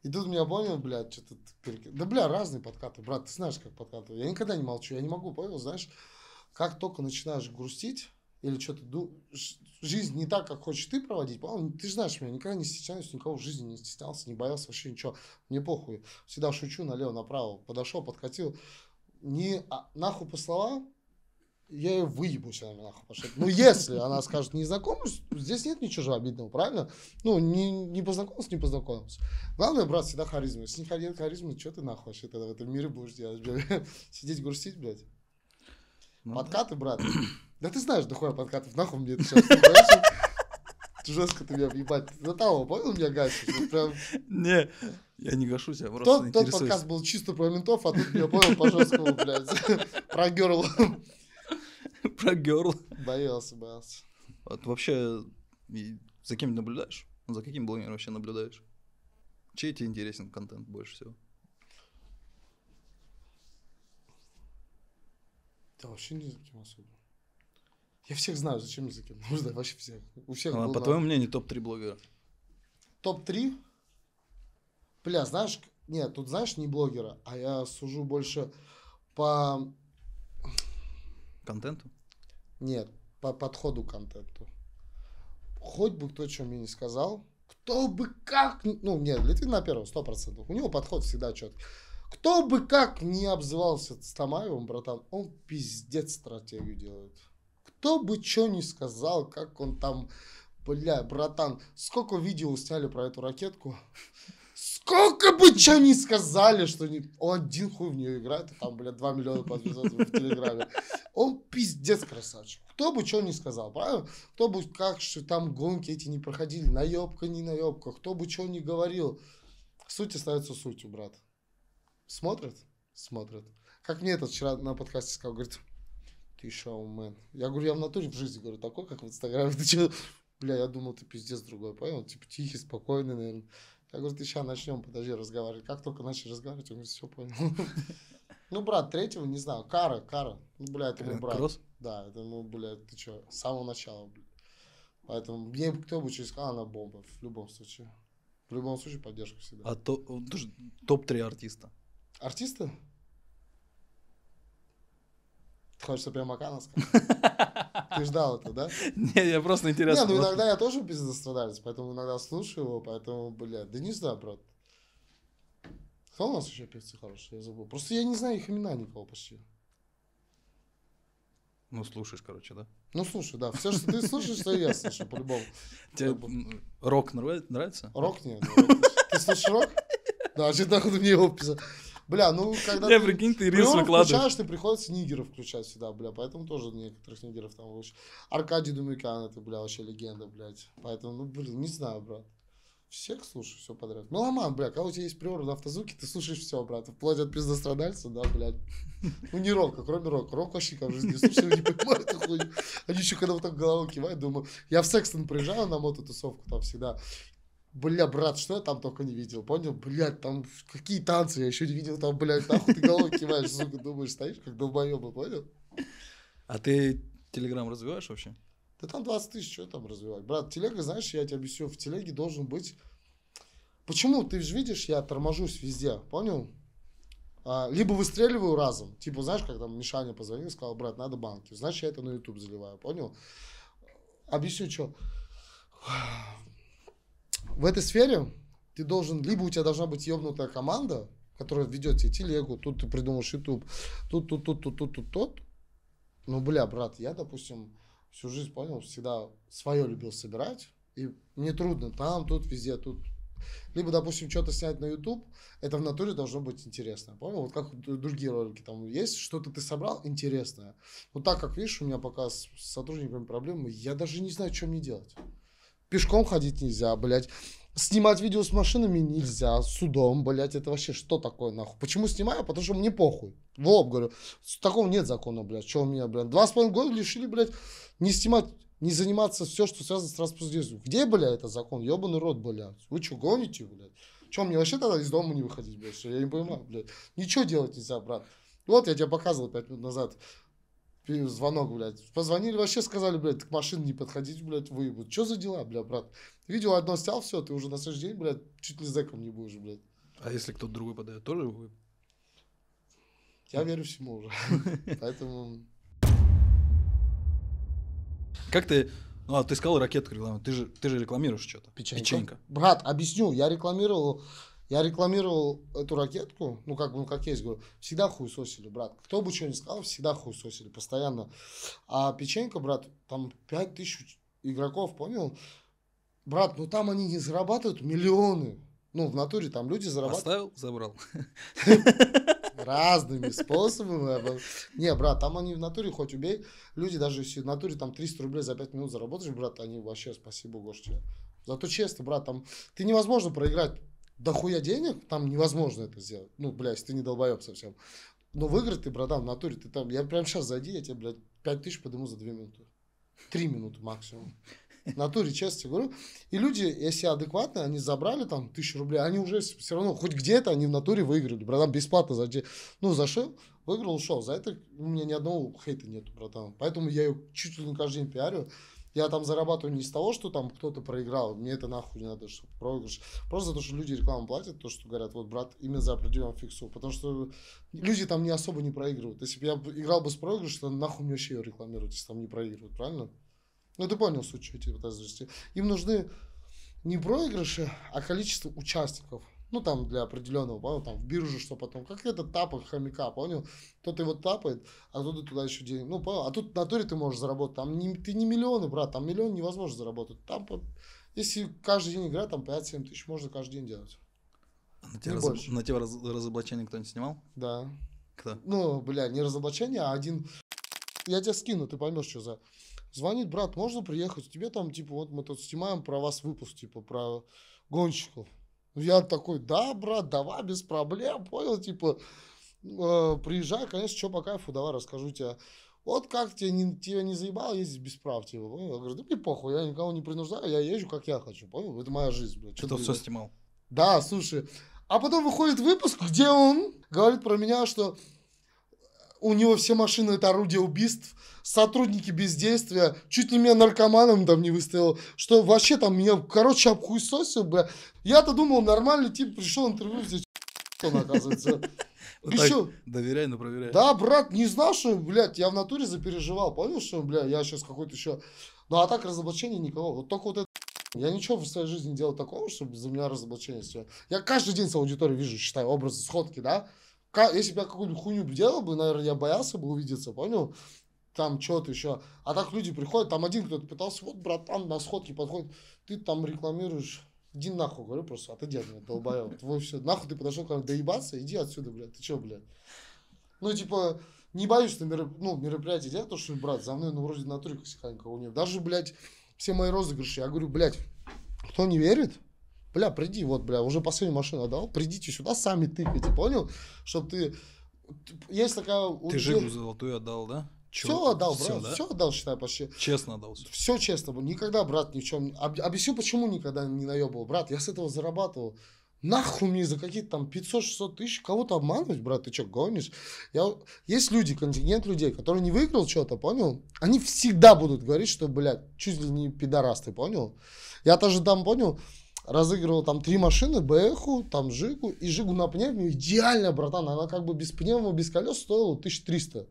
И тут меня понял, блядь, что-то перекид... Да, бля, разные подкаты, брат, ты знаешь, как подкаты. Я никогда не молчу, я не могу, понял, знаешь, как только начинаешь грустить, или что-то ду... жизнь не так, как хочешь ты проводить. по ну, ты же знаешь меня, никогда не стесняюсь, никого в жизни не стеснялся, не боялся вообще ничего. Мне похуй. Всегда шучу налево-направо. Подошел, подкатил. Не а, нахуй по словам, я ее выебу все равно нахуй пошлет. Ну, если она скажет не знакомлюсь, здесь нет ничего обидного, правильно? Ну, не, не познакомился, не познакомился. Главное, брат, всегда харизма. Если не нет харизмы, что ты нахуй вообще тогда в этом мире будешь делать, блядь? <laughs> Сидеть грустить, блядь? Ну, Подкаты, брат. Да ты знаешь, дохуя подкатов, нахуй мне это сейчас. <laughs> Жестко ты меня ебать. За того, понял, меня гасишь? Прям... Не, я не гашу я просто тот, тот подкаст был чисто про ментов, а тут меня понял по жесткому, блядь. <laughs> Про герл. <laughs> Про герл. Боялся, боялся. А ты вообще за кем наблюдаешь? За каким блогером вообще наблюдаешь? Чей тебе интересен контент больше всего? Да вообще не за кем особо. Я всех знаю, зачем за кем. Ну, вообще всех. У всех а, по твоему мнению, топ-3 блогера? Топ-3? Бля, знаешь, нет, тут знаешь не блогера, а я сужу больше по... Контенту? Нет, по подходу к контенту. Хоть бы кто что мне не сказал, кто бы как... Ну, нет, Литвин на первом, сто процентов. У него подход всегда четкий. Кто бы как не обзывался с Тамаевым, братан, он пиздец стратегию делает кто бы что ни сказал, как он там, бля, братан, сколько видео сняли про эту ракетку, сколько бы что ни сказали, что не... он один хуй в нее играет, и там, бля, 2 миллиона подписчиков в Телеграме. Он пиздец красавчик. Кто бы что ни сказал, правильно? Кто бы как, что там гонки эти не проходили, наебка, не наебка, кто бы что ни говорил. Суть остается сутью, брат. Смотрят? Смотрят. Как мне этот вчера на подкасте сказал, говорит, ты шоумен. Я говорю, я в натуре в жизни, говорю, такой, как в Инстаграме. <laughs> Ты че? Бля, я думал, ты пиздец другой, понял? Типа тихий, спокойный, наверное. Я говорю, ты сейчас начнем, подожди, разговаривать. Как только начали разговаривать, он все понял. <laughs> Ну, брат, третьего, не знаю, Кара, Кара. Ну, бля, это мой э, брат. Кросс? Да, это, ну, бля, ты че, с самого начала, бля. Поэтому мне кто бы через сказал, она бомба, в любом случае. В любом случае, поддержка всегда. А то, топ-3 артиста? Артиста? Ты хочешь, чтобы я Макана сказал? <laughs> Ты ждал это, да? Не, я просто интересно. Не, ну иногда я тоже бизнес-страдалец, поэтому иногда слушаю его, поэтому, блядь, да не знаю, брат. Кто у нас еще певцы хорошие? Я забыл. Просто я не знаю их имена никого почти. Ну, слушаешь, короче, да? Ну, слушай, да. Все, что ты слушаешь, то я слушаю, по-любому. Тебе рок нравится? Рок нет. Ты слушаешь рок? Да, вообще нахуй мне его писать. Бля, ну когда Не, ты... прикинь, ты рис выкладываешь. ты приходится нигеров включать сюда, бля, поэтому тоже некоторых нигеров там лучше. Аркадий Думикян, это, бля, вообще легенда, блядь. Поэтому, ну, блин, не знаю, брат. Всех слушаю, все подряд. Ну Меломан, бля, когда у тебя есть приор на автозвуке, ты слушаешь все, брат. Вплоть от пиздострадальца, да, блядь. Ну, не рок, а кроме рока. Рок вообще как в жизни слушаю, не понимаю эту хуйню. Они еще когда вот так головой кивают, думаю, я в Секстон приезжаю на мототусовку там всегда, Бля, брат, что я там только не видел, понял? Блядь, там какие танцы я еще не видел, там, блядь, нахуй ты головой киваешь, сука, думаешь, стоишь, как долбоеба, понял? А ты Телеграм развиваешь вообще? Да там 20 тысяч, что там развивать? Брат, телега, знаешь, я тебе объясню, в телеге должен быть... Почему? Ты же видишь, я торможусь везде, понял? А, либо выстреливаю разом. Типа, знаешь, как там Мишаня позвонил, сказал, брат, надо банки. Значит, я это на YouTube заливаю, понял? Объясню, что в этой сфере ты должен, либо у тебя должна быть ебнутая команда, которая ведет тебе телегу, тут ты придумаешь YouTube, тут, тут, тут, тут, тут, тут, тут. Ну, бля, брат, я, допустим, всю жизнь понял, всегда свое любил собирать, и мне трудно там, тут, везде, тут. Либо, допустим, что-то снять на YouTube, это в натуре должно быть интересно. Понял? Вот как другие ролики там есть, что-то ты собрал интересное. Но так как, видишь, у меня пока с сотрудниками проблемы, я даже не знаю, что мне делать пешком ходить нельзя, блядь. Снимать видео с машинами нельзя, с судом, блядь, это вообще что такое, нахуй? Почему снимаю? Потому что мне похуй. В лоб говорю, такого нет закона, блядь, что у меня, блядь. Два с половиной года лишили, блядь, не снимать, не заниматься все, что связано с транспортным Где, блядь, это закон? Ебаный рот, блядь. Вы что, гоните, блядь? Чем мне вообще тогда из дома не выходить, блядь? Что я не понимаю, блядь. Ничего делать нельзя, брат. Вот я тебе показывал пять минут назад звонок, блядь. Позвонили, вообще сказали, блядь, к машине не подходить, блядь, вы, выебут. Что за дела, блядь, брат? Видео одно снял, все, ты уже на следующий день, блядь, чуть ли зэком не будешь, блядь. А если кто-то другой подает, тоже выебут? Я верю всему уже. <laughs> Поэтому... Как ты... Ну, а ты искал ракетку рекламу, Ты же, ты же рекламируешь что-то. Печенька. Печенька. Брат, объясню. Я рекламировал я рекламировал эту ракетку, ну как, бы, ну как есть, говорю, всегда хуй сосили, брат. Кто бы что ни сказал, всегда хуй сосили, постоянно. А печенька, брат, там 5000 игроков, понял? Брат, ну там они не зарабатывают миллионы. Ну, в натуре там люди зарабатывают. Оставил, забрал. <laughs> Разными способами. Не, брат, там они в натуре хоть убей. Люди даже если в натуре там 300 рублей за 5 минут заработаешь, брат, они вообще спасибо, Гош, Зато честно, брат, там ты невозможно проиграть дохуя денег, там невозможно это сделать. Ну, бля, если ты не долбоеб совсем. Но выиграть ты, братан, в натуре, ты там, я прям сейчас зайди, я тебе, блядь, 5 тысяч подниму за 2 минуты. 3 минуты максимум. В натуре, честно тебе говорю. И люди, если адекватные, они забрали там тысячу рублей, они уже все равно, хоть где-то они в натуре выиграли, братан, бесплатно зайди, Ну, зашел, выиграл, ушел. За это у меня ни одного хейта нету, братан. Поэтому я ее чуть ли не каждый день пиарю. Я там зарабатываю не из того, что там кто-то проиграл, мне это нахуй не надо, что проигрыш. Просто за то, что люди рекламу платят, то, что говорят, вот, брат, именно за определенную фиксу. Потому что люди там не особо не проигрывают. Если бы я играл бы с проигрышем, то нахуй мне вообще ее рекламировать, если там не проигрывают, правильно? Ну, ты понял суть, что я тебе пытаюсь завести. Им нужны не проигрыши, а количество участников ну, там, для определенного, понял, там, в биржу, что потом, как это тапок хомяка, понял, тот его тапает, а тут туда еще денег, ну, понял, а тут на туре ты можешь заработать, там, не, ты не миллионы, брат, там миллион невозможно заработать, там, если каждый день играть, там, 5-7 тысяч можно каждый день делать. А на тебя, раз... на тебя раз... разоблачение кто-нибудь снимал? Да. Кто? Ну, бля, не разоблачение, а один... Я тебя скину, ты поймешь, что за... Звонит, брат, можно приехать? Тебе там, типа, вот мы тут снимаем про вас выпуск, типа, про гонщиков. Я такой, да, брат, давай, без проблем, понял, типа, э, приезжай, конечно, что по кайфу, давай, расскажу тебе. Вот как тебе не, тебя не заебало ездить без прав, типа, понял? Я говорю, да мне похуй, я никого не принуждаю, я езжу, как я хочу, понял? Это моя жизнь, блядь. Что ты все снимал? Да, слушай. А потом выходит выпуск, где он говорит про меня, что у него все машины это орудие убийств, сотрудники бездействия, чуть ли меня наркоманом там не выставил, что вообще там меня, короче, обхуесосил, бля. Я-то думал, нормальный тип пришел интервью здесь, <laughs> он оказывается. Еще... Доверяй, но проверяй. Да, брат, не знал, что, блядь, я в натуре запереживал. Понял, что, бля, я сейчас какой-то еще... Ну, а так разоблачение никого. Вот только вот это... <laughs> Я ничего в своей жизни не делал такого, чтобы за меня разоблачение сделать. Я каждый день с аудиторией вижу, считаю, образы сходки, да? если бы я какую-нибудь хуйню делал бы, наверное, я боялся бы увидеться, понял? Там что-то еще. А так люди приходят, там один кто-то пытался, вот, братан, на сходке подходит, ты там рекламируешь Иди нахуй, говорю просто, отойди «А от меня, долбоёб. Твой все, нахуй ты подошел к нам доебаться, иди отсюда, блядь, ты чё, блядь? Ну, типа, не боюсь на мероп... ну, мероприятие делать, то, что, брат, за мной, ну, вроде на трюках у нет. Даже, блядь, все мои розыгрыши, я говорю, блядь, кто не верит, бля, приди, вот, бля, уже последнюю машину отдал, придите сюда, сами тыкайте, понял? Чтобы ты... Есть такая... Ты жигу золотую отдал, да? Чё? Все отдал, брат, все, да? все отдал, считай, почти. Честно отдал. Все, все честно, никогда, брат, ни в чем. Об, объясню, почему никогда не наебывал, брат, я с этого зарабатывал. Нахуй мне за какие-то там 500-600 тысяч кого-то обманывать, брат, ты что, гонишь? Я... Есть люди, контингент людей, которые не выиграл что-то, понял? Они всегда будут говорить, что, блядь, чуть ли не пидорас, ты понял? Я тоже там понял, разыгрывал там три машины, БЭХу, там Жигу, и Жигу на пневме идеально, братан, она как бы без пневмы, без колес стоила 1300,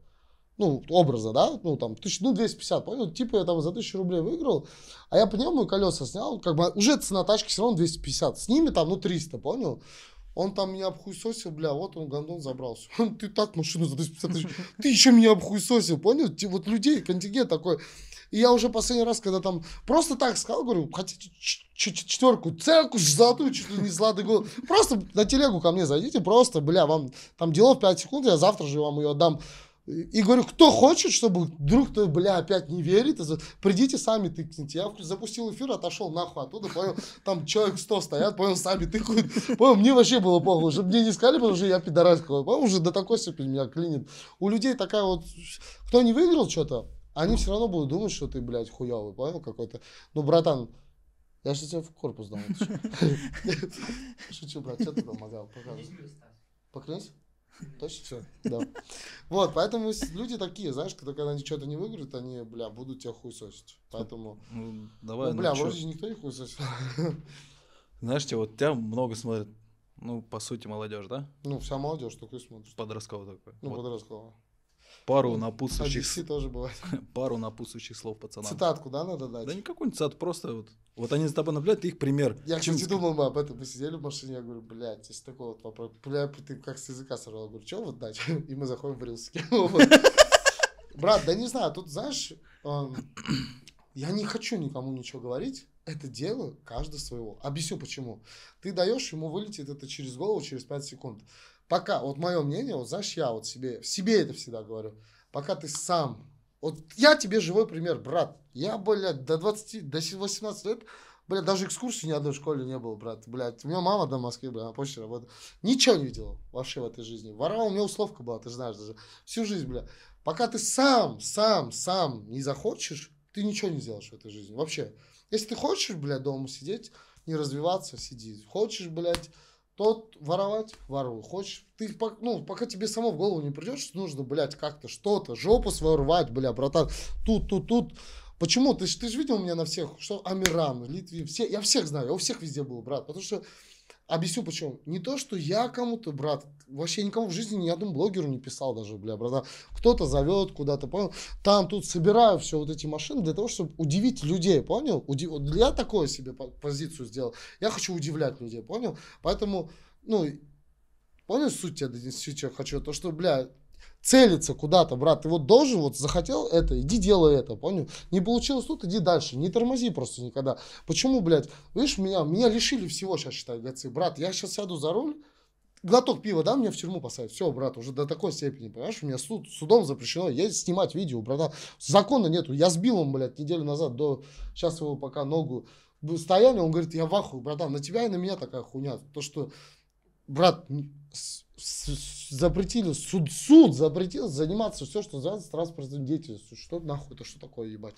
ну, образа, да, ну, там, тысяч ну, 250, понял, типа я там за 1000 рублей выиграл, а я пневму и колеса снял, как бы уже цена тачки все равно 250, с ними там, ну, 300, понял, он там меня обхуесосил, бля, вот он гандон забрался. <laughs> Ты так машину за 250 тысяч, ты еще меня обхуесосил, понял? Вот людей, контингент такой, и я уже последний раз, когда там просто так сказал, говорю, хотите четверку, целку золотую, чуть ли не золотую гол. Просто на телегу ко мне зайдите, просто, бля, вам там дело в 5 секунд, я завтра же вам ее отдам. И говорю, кто хочет, чтобы друг то бля, опять не верит, придите сами тыкните. Я запустил эфир, отошел нахуй оттуда, понял, там человек 100 стоят, понял, сами тыкают. Понял, мне вообще было похуй, чтобы мне не сказали, потому что я пидораска, понял, уже до такой степени меня клинит. У людей такая вот, кто не выиграл что-то, они все равно будут думать, что ты, блядь, хуёвый, понял, какой-то. Ну, братан, я же тебя в корпус дам. <laughs> Шучу, брат, что ты помогал? Поклянись? Точно все? Да. Вот, поэтому люди такие, знаешь, когда они что-то не выиграют, они, бля, будут тебя хуесосить. Поэтому... Ну, давай, ну, ну бля, ну, вроде никто не хуесосит. Знаешь, тебе вот тебя много смотрят, ну, по сути, молодежь, да? Ну, вся молодежь только такой смотрит. Подростковый такой. Ну, подростковый. Пару ну, напутствующих... тоже бывает. <laughs> Пару напутствующих слов пацанам. Цитатку, да, надо дать? Да не какую-нибудь цитату, просто вот... Вот они за тобой наблюдают, ты их пример. Я, Чем... кстати, думал, мы об этом мы сидели в машине, я говорю, блядь, есть такой вот вопрос. Бля, ты как с языка сорвал. говорю, что вот дать? <laughs> И мы заходим в рилсики. <laughs> Брат, да не знаю, тут, знаешь, я не хочу никому ничего говорить. Это дело каждого своего. Объясню почему. Ты даешь, ему вылетит это через голову через 5 секунд пока, вот мое мнение, вот знаешь, я вот себе, себе это всегда говорю, пока ты сам, вот я тебе живой пример, брат, я, блядь, до 20, до 18 лет, блядь, даже экскурсии ни одной в школе не было, брат, блядь, у меня мама до Москвы, блядь, на почте работала, ничего не видела вообще в этой жизни, воровал, у меня условка была, ты знаешь даже, всю жизнь, блядь, пока ты сам, сам, сам не захочешь, ты ничего не сделаешь в этой жизни, вообще, если ты хочешь, блядь, дома сидеть, не развиваться, сиди, хочешь, блядь, тот воровать, воруй. Хочешь, ты, ну, пока тебе само в голову не придет, что нужно, блядь, как-то что-то, жопу свою рвать, бля, братан, тут, тут, тут. Почему? Ты, ты же видел меня на всех, что Амиран, Литвин, все, я всех знаю, я у всех везде был, брат, потому что, объясню почему. Не то, что я кому-то, брат, вообще никому в жизни ни одному блогеру не писал даже, бля, братан. Кто-то зовет куда-то, понял? Там тут собираю все вот эти машины для того, чтобы удивить людей, понял? Уди... Я такое себе позицию сделал. Я хочу удивлять людей, понял? Поэтому, ну, понял суть тебя донести, что я хочу? То, что, бля, целиться куда-то, брат, ты вот должен, вот захотел это, иди делай это, понял? Не получилось тут, иди дальше, не тормози просто никогда. Почему, блядь, видишь, меня, меня лишили всего сейчас, считай, гайцы, брат, я сейчас сяду за руль, глоток пива, да, меня в тюрьму посадят. Все, брат, уже до такой степени, понимаешь, у меня суд, судом запрещено я снимать видео, брата. Закона нету. Я сбил он, блядь, неделю назад до... Сейчас его пока ногу стояли, он говорит, я в ахуе, братан, на тебя и на меня такая хуйня. То, что, брат, с, с, запретили, суд, суд запретил заниматься все, что связано с транспортной деятельностью. Что нахуй, это что такое, ебать?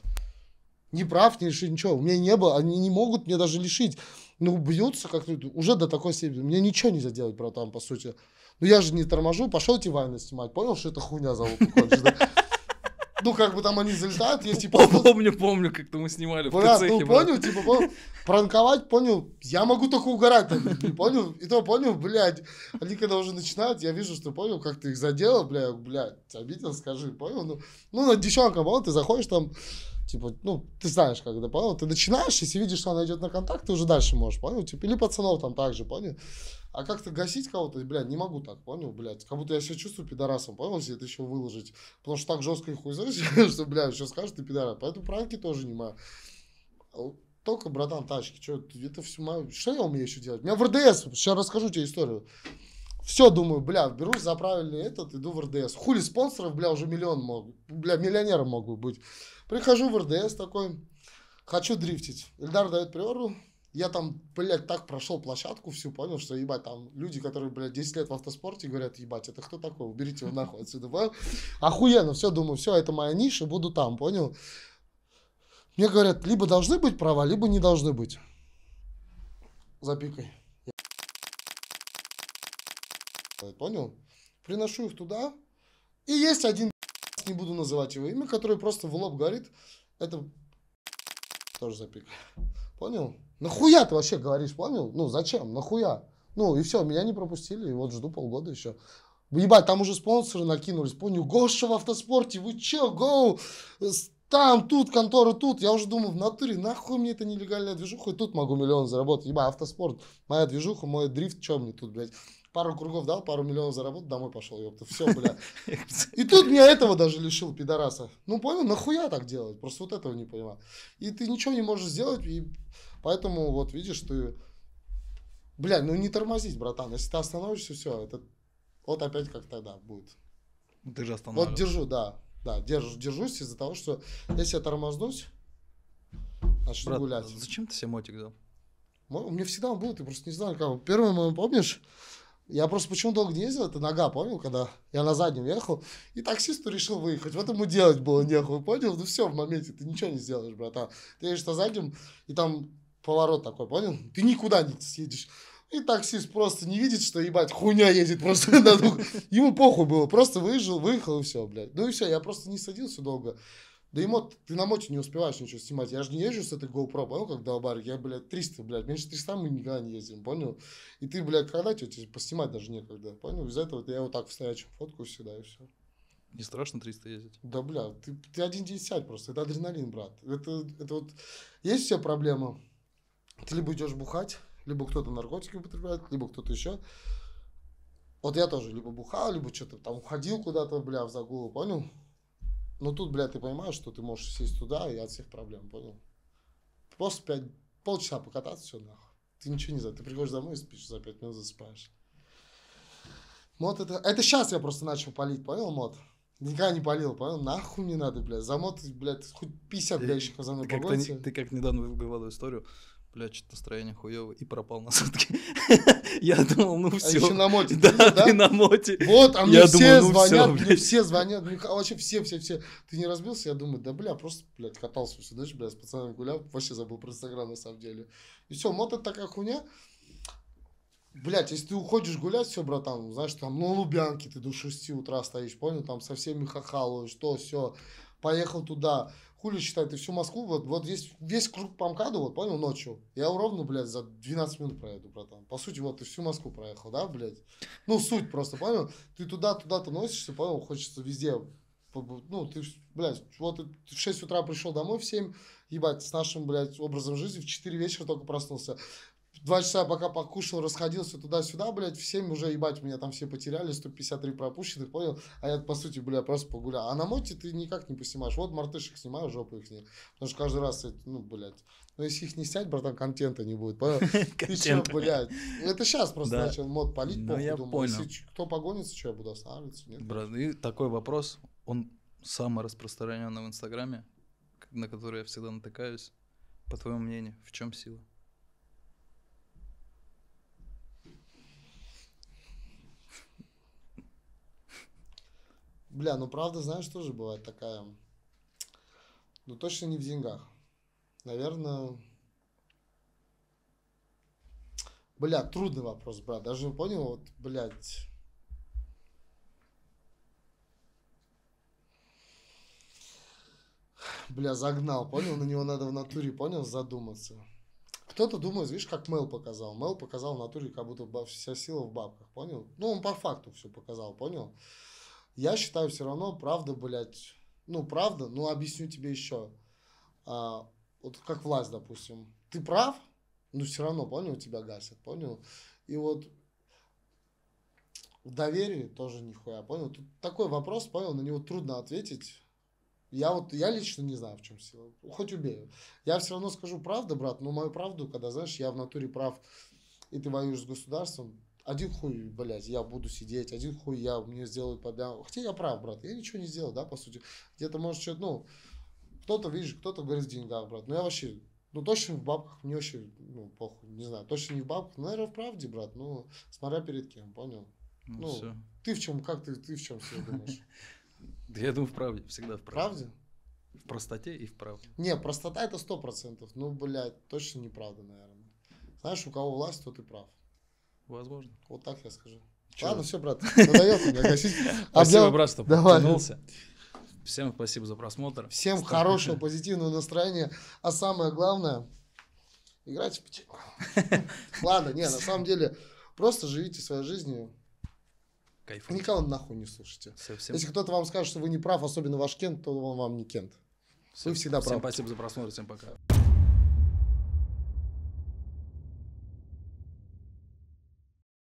Не прав, не решить, ничего. У меня не было, они не могут мне даже лишить ну, бьются как-то уже до такой степени. Мне ничего нельзя делать, братан, по сути. Ну, я же не торможу, пошел эти ванны снимать, понял, что это хуйня зовут ну, как бы там они залетают, есть типа... Помню, помню, как-то мы снимали брат, в ну, понял, типа, пранковать, понял, я могу только угорать, понял, и то понял, блядь, они когда уже начинают, я вижу, что понял, как ты их задел, блядь, блядь, обидел, скажи, понял, ну, ну, на девчонка, понял, ты заходишь там, типа, ну, ты знаешь, когда понял, ты начинаешь, если видишь, что она идет на контакт, ты уже дальше можешь, понял, типа, или пацанов там также, понял, а как-то гасить кого-то, бля, не могу так, понял, блядь. Как будто я себя чувствую пидорасом, понял, если это еще выложить. Потому что так жестко их хуй <laughs> что, бля, еще скажешь, ты пидорас. Поэтому пранки тоже не мое. А только, братан, тачки, что, это все мое. Что я умею еще делать? У меня в РДС, сейчас расскажу тебе историю. Все, думаю, бля, берусь за правильный этот, иду в РДС. Хули спонсоров, бля, уже миллион могу. Бля, миллионером могу быть. Прихожу в РДС такой, хочу дрифтить. Эльдар дает приору, я там, блядь, так прошел площадку всю, понял, что, ебать, там люди, которые, блядь, 10 лет в автоспорте, говорят, ебать, это кто такой, уберите его нахуй отсюда, понял? Охуенно, все, думаю, все, это моя ниша, буду там, понял? Мне говорят, либо должны быть права, либо не должны быть. Запикай. Понял? Приношу их туда. И есть один, не буду называть его имя, который просто в лоб горит, это тоже запикай. Понял? Нахуя ты вообще говоришь, понял? Ну, зачем? Нахуя? Ну, и все, меня не пропустили, и вот жду полгода еще. Ебать, там уже спонсоры накинулись, понял? Гоша в автоспорте, вы че, гоу? Там, тут, контора тут. Я уже думал, в натуре, нахуй мне это нелегальная движуха, и тут могу миллион заработать. Ебать, автоспорт, моя движуха, мой дрифт, че мне тут, блядь? пару кругов дал, пару миллионов заработал, домой пошел, ёпта, все, <laughs> бля. И тут меня этого даже лишил, пидораса. Ну, понял, нахуя так делать? Просто вот этого не понимаю. И ты ничего не можешь сделать, и поэтому, вот, видишь, ты... Бля, ну не тормозить, братан. Если ты остановишься, все, это вот опять как тогда будет. Ну, ты же останавливаешь. Вот держу, да. Да, держу, держусь из-за того, что если я тормознусь, начну Брат, гулять. Зачем ты себе мотик дал? Мне всегда он был, ты просто не знал, как. Первый, помнишь, я просто почему долго не ездил, это нога, понял, когда я на заднем ехал, и таксисту решил выехать. Вот ему делать было нехуй, понял? Ну все, в моменте, ты ничего не сделаешь, братан. Ты едешь на заднем, и там поворот такой, понял? Ты никуда не съедешь. И таксист просто не видит, что, ебать, хуйня едет просто <laughs> на дух. Ему похуй было, просто выезжал, выехал и все, блядь. Ну и все, я просто не садился долго. Да и мод, ты на полномочий не успеваешь ничего снимать. Я же не езжу с этой GoPro, понял, как долбарик. Я, блядь, 300, блядь, меньше 300 мы никогда не ездим, понял? И ты, блядь, когда тебе поснимать даже некогда, понял? Из-за этого я вот так в стоячем фоткаю всегда и все. Не страшно 300 ездить? Да, бля, ты, ты один день сядь просто, это адреналин, брат. Это, это вот, есть все проблема. Ты либо идешь бухать, либо кто-то наркотики употребляет, либо кто-то еще. Вот я тоже либо бухал, либо что-то там уходил куда-то, бля, в загул, понял? Но тут, блядь, ты понимаешь, что ты можешь сесть туда и от всех проблем, понял? Просто пять, полчаса покататься, все нахуй. Ты ничего не знаешь. Ты приходишь домой и спишь, за пять минут засыпаешь. Мод это... Это сейчас я просто начал палить, понял, мод? Никогда не палил, понял? Нахуй мне надо, блядь. За мод, блядь, хоть 50, блядь, еще за мной ты как, ты, ты как недавно выкладывал историю, бля, что-то настроение хуёвое, и пропал на сутки. <laughs> Я думал, ну все. А еще на моте. Да, ты на моте. Вот, а мне ну все звонят, все, мне все звонят, а вообще все, все, все. Ты не разбился? Я думаю, да, бля, просто, блядь, катался всю ночь, бля, с пацанами гулял, вообще забыл про Инстаграм на самом деле. И все, мото такая хуйня. Блять, если ты уходишь гулять, все, братан, знаешь, там на Лубянке ты до 6 утра стоишь, понял, там со всеми хахалуешь, что, все, поехал туда, Хули считай, ты всю Москву, вот, вот есть весь круг по МКАДу, вот понял, ночью. Я ровно, блядь, за 12 минут проеду, братан. По сути, вот ты всю Москву проехал, да, блядь? Ну, суть просто, понял? Ты туда-туда-то носишься, понял, хочется везде ну, ты, блядь, вот ты в 6 утра пришел домой в 7, ебать, с нашим, блядь, образом жизни в 4 вечера только проснулся два часа пока покушал, расходился туда-сюда, блядь, в 7 уже, ебать, меня там все потеряли, 153 пропущенных, понял? А я, по сути, бля, просто погулял. А на моте ты никак не поснимаешь. Вот мартышек снимаю, жопу их снимаю. Потому что каждый раз, ну, блядь, но ну, если их не снять, братан, контента не будет, понял? Ты <laughs> че, блядь? Это сейчас просто начал мод палить, Ну я понял. кто погонится, что я буду останавливаться? Брат, и такой вопрос, он самый распространенный в Инстаграме, на который я всегда натыкаюсь. По твоему мнению, в чем сила? Бля, ну правда, знаешь, тоже бывает такая. Ну точно не в деньгах. Наверное... Бля, трудный вопрос, брат. Даже понял, вот, блядь... Бля, загнал, понял? На него надо в натуре, понял, задуматься. Кто-то думает, видишь, как Мел показал. Мел показал в натуре, как будто вся сила в бабках, понял? Ну, он по факту все показал, понял? Я считаю все равно, правда, блядь, ну, правда, ну, объясню тебе еще. А, вот как власть, допустим. Ты прав, но все равно, понял, тебя гасят, понял? И вот в доверии тоже нихуя, понял? Тут такой вопрос, понял, на него трудно ответить. Я вот, я лично не знаю, в чем сила. Хоть убей. Я все равно скажу правду, брат, но мою правду, когда, знаешь, я в натуре прав, и ты воюешь с государством, один хуй, блядь, я буду сидеть, один хуй я, мне сделаю подам. Хотя я прав, брат, я ничего не сделал, да, по сути. Где-то, может, что-то, ну, кто-то, видишь, кто-то говорит в деньгах, брат. Но я вообще, ну, точно в бабках, мне вообще, ну, похуй, не знаю, точно не в бабках, но, наверное, в правде, брат, ну, смотря перед кем, понял? Ну, ну все. ты в чем, как ты, ты в чем все думаешь? <laughs> Да я думаю, в правде, всегда в правде. Правде? В простоте и в правде. Не, простота это сто процентов, ну, блядь, точно неправда, наверное. Знаешь, у кого власть, тот и прав. Возможно. Вот так я скажу. Че? Ладно, все, брат, надоел меня гасить. Спасибо, а брат, что подтянулся. Всем спасибо за просмотр. Всем хорошего, позитивного настроения. А самое главное, играйте в печеньку. <laughs> Ладно, не, на самом деле, просто живите своей жизнью. Кайфуй. Никого нахуй не слушайте. Совсем. Если кто-то вам скажет, что вы не прав, особенно ваш Кент, то он вам не Кент. Всем, вы всегда правы. Всем прав. спасибо за просмотр, всем пока.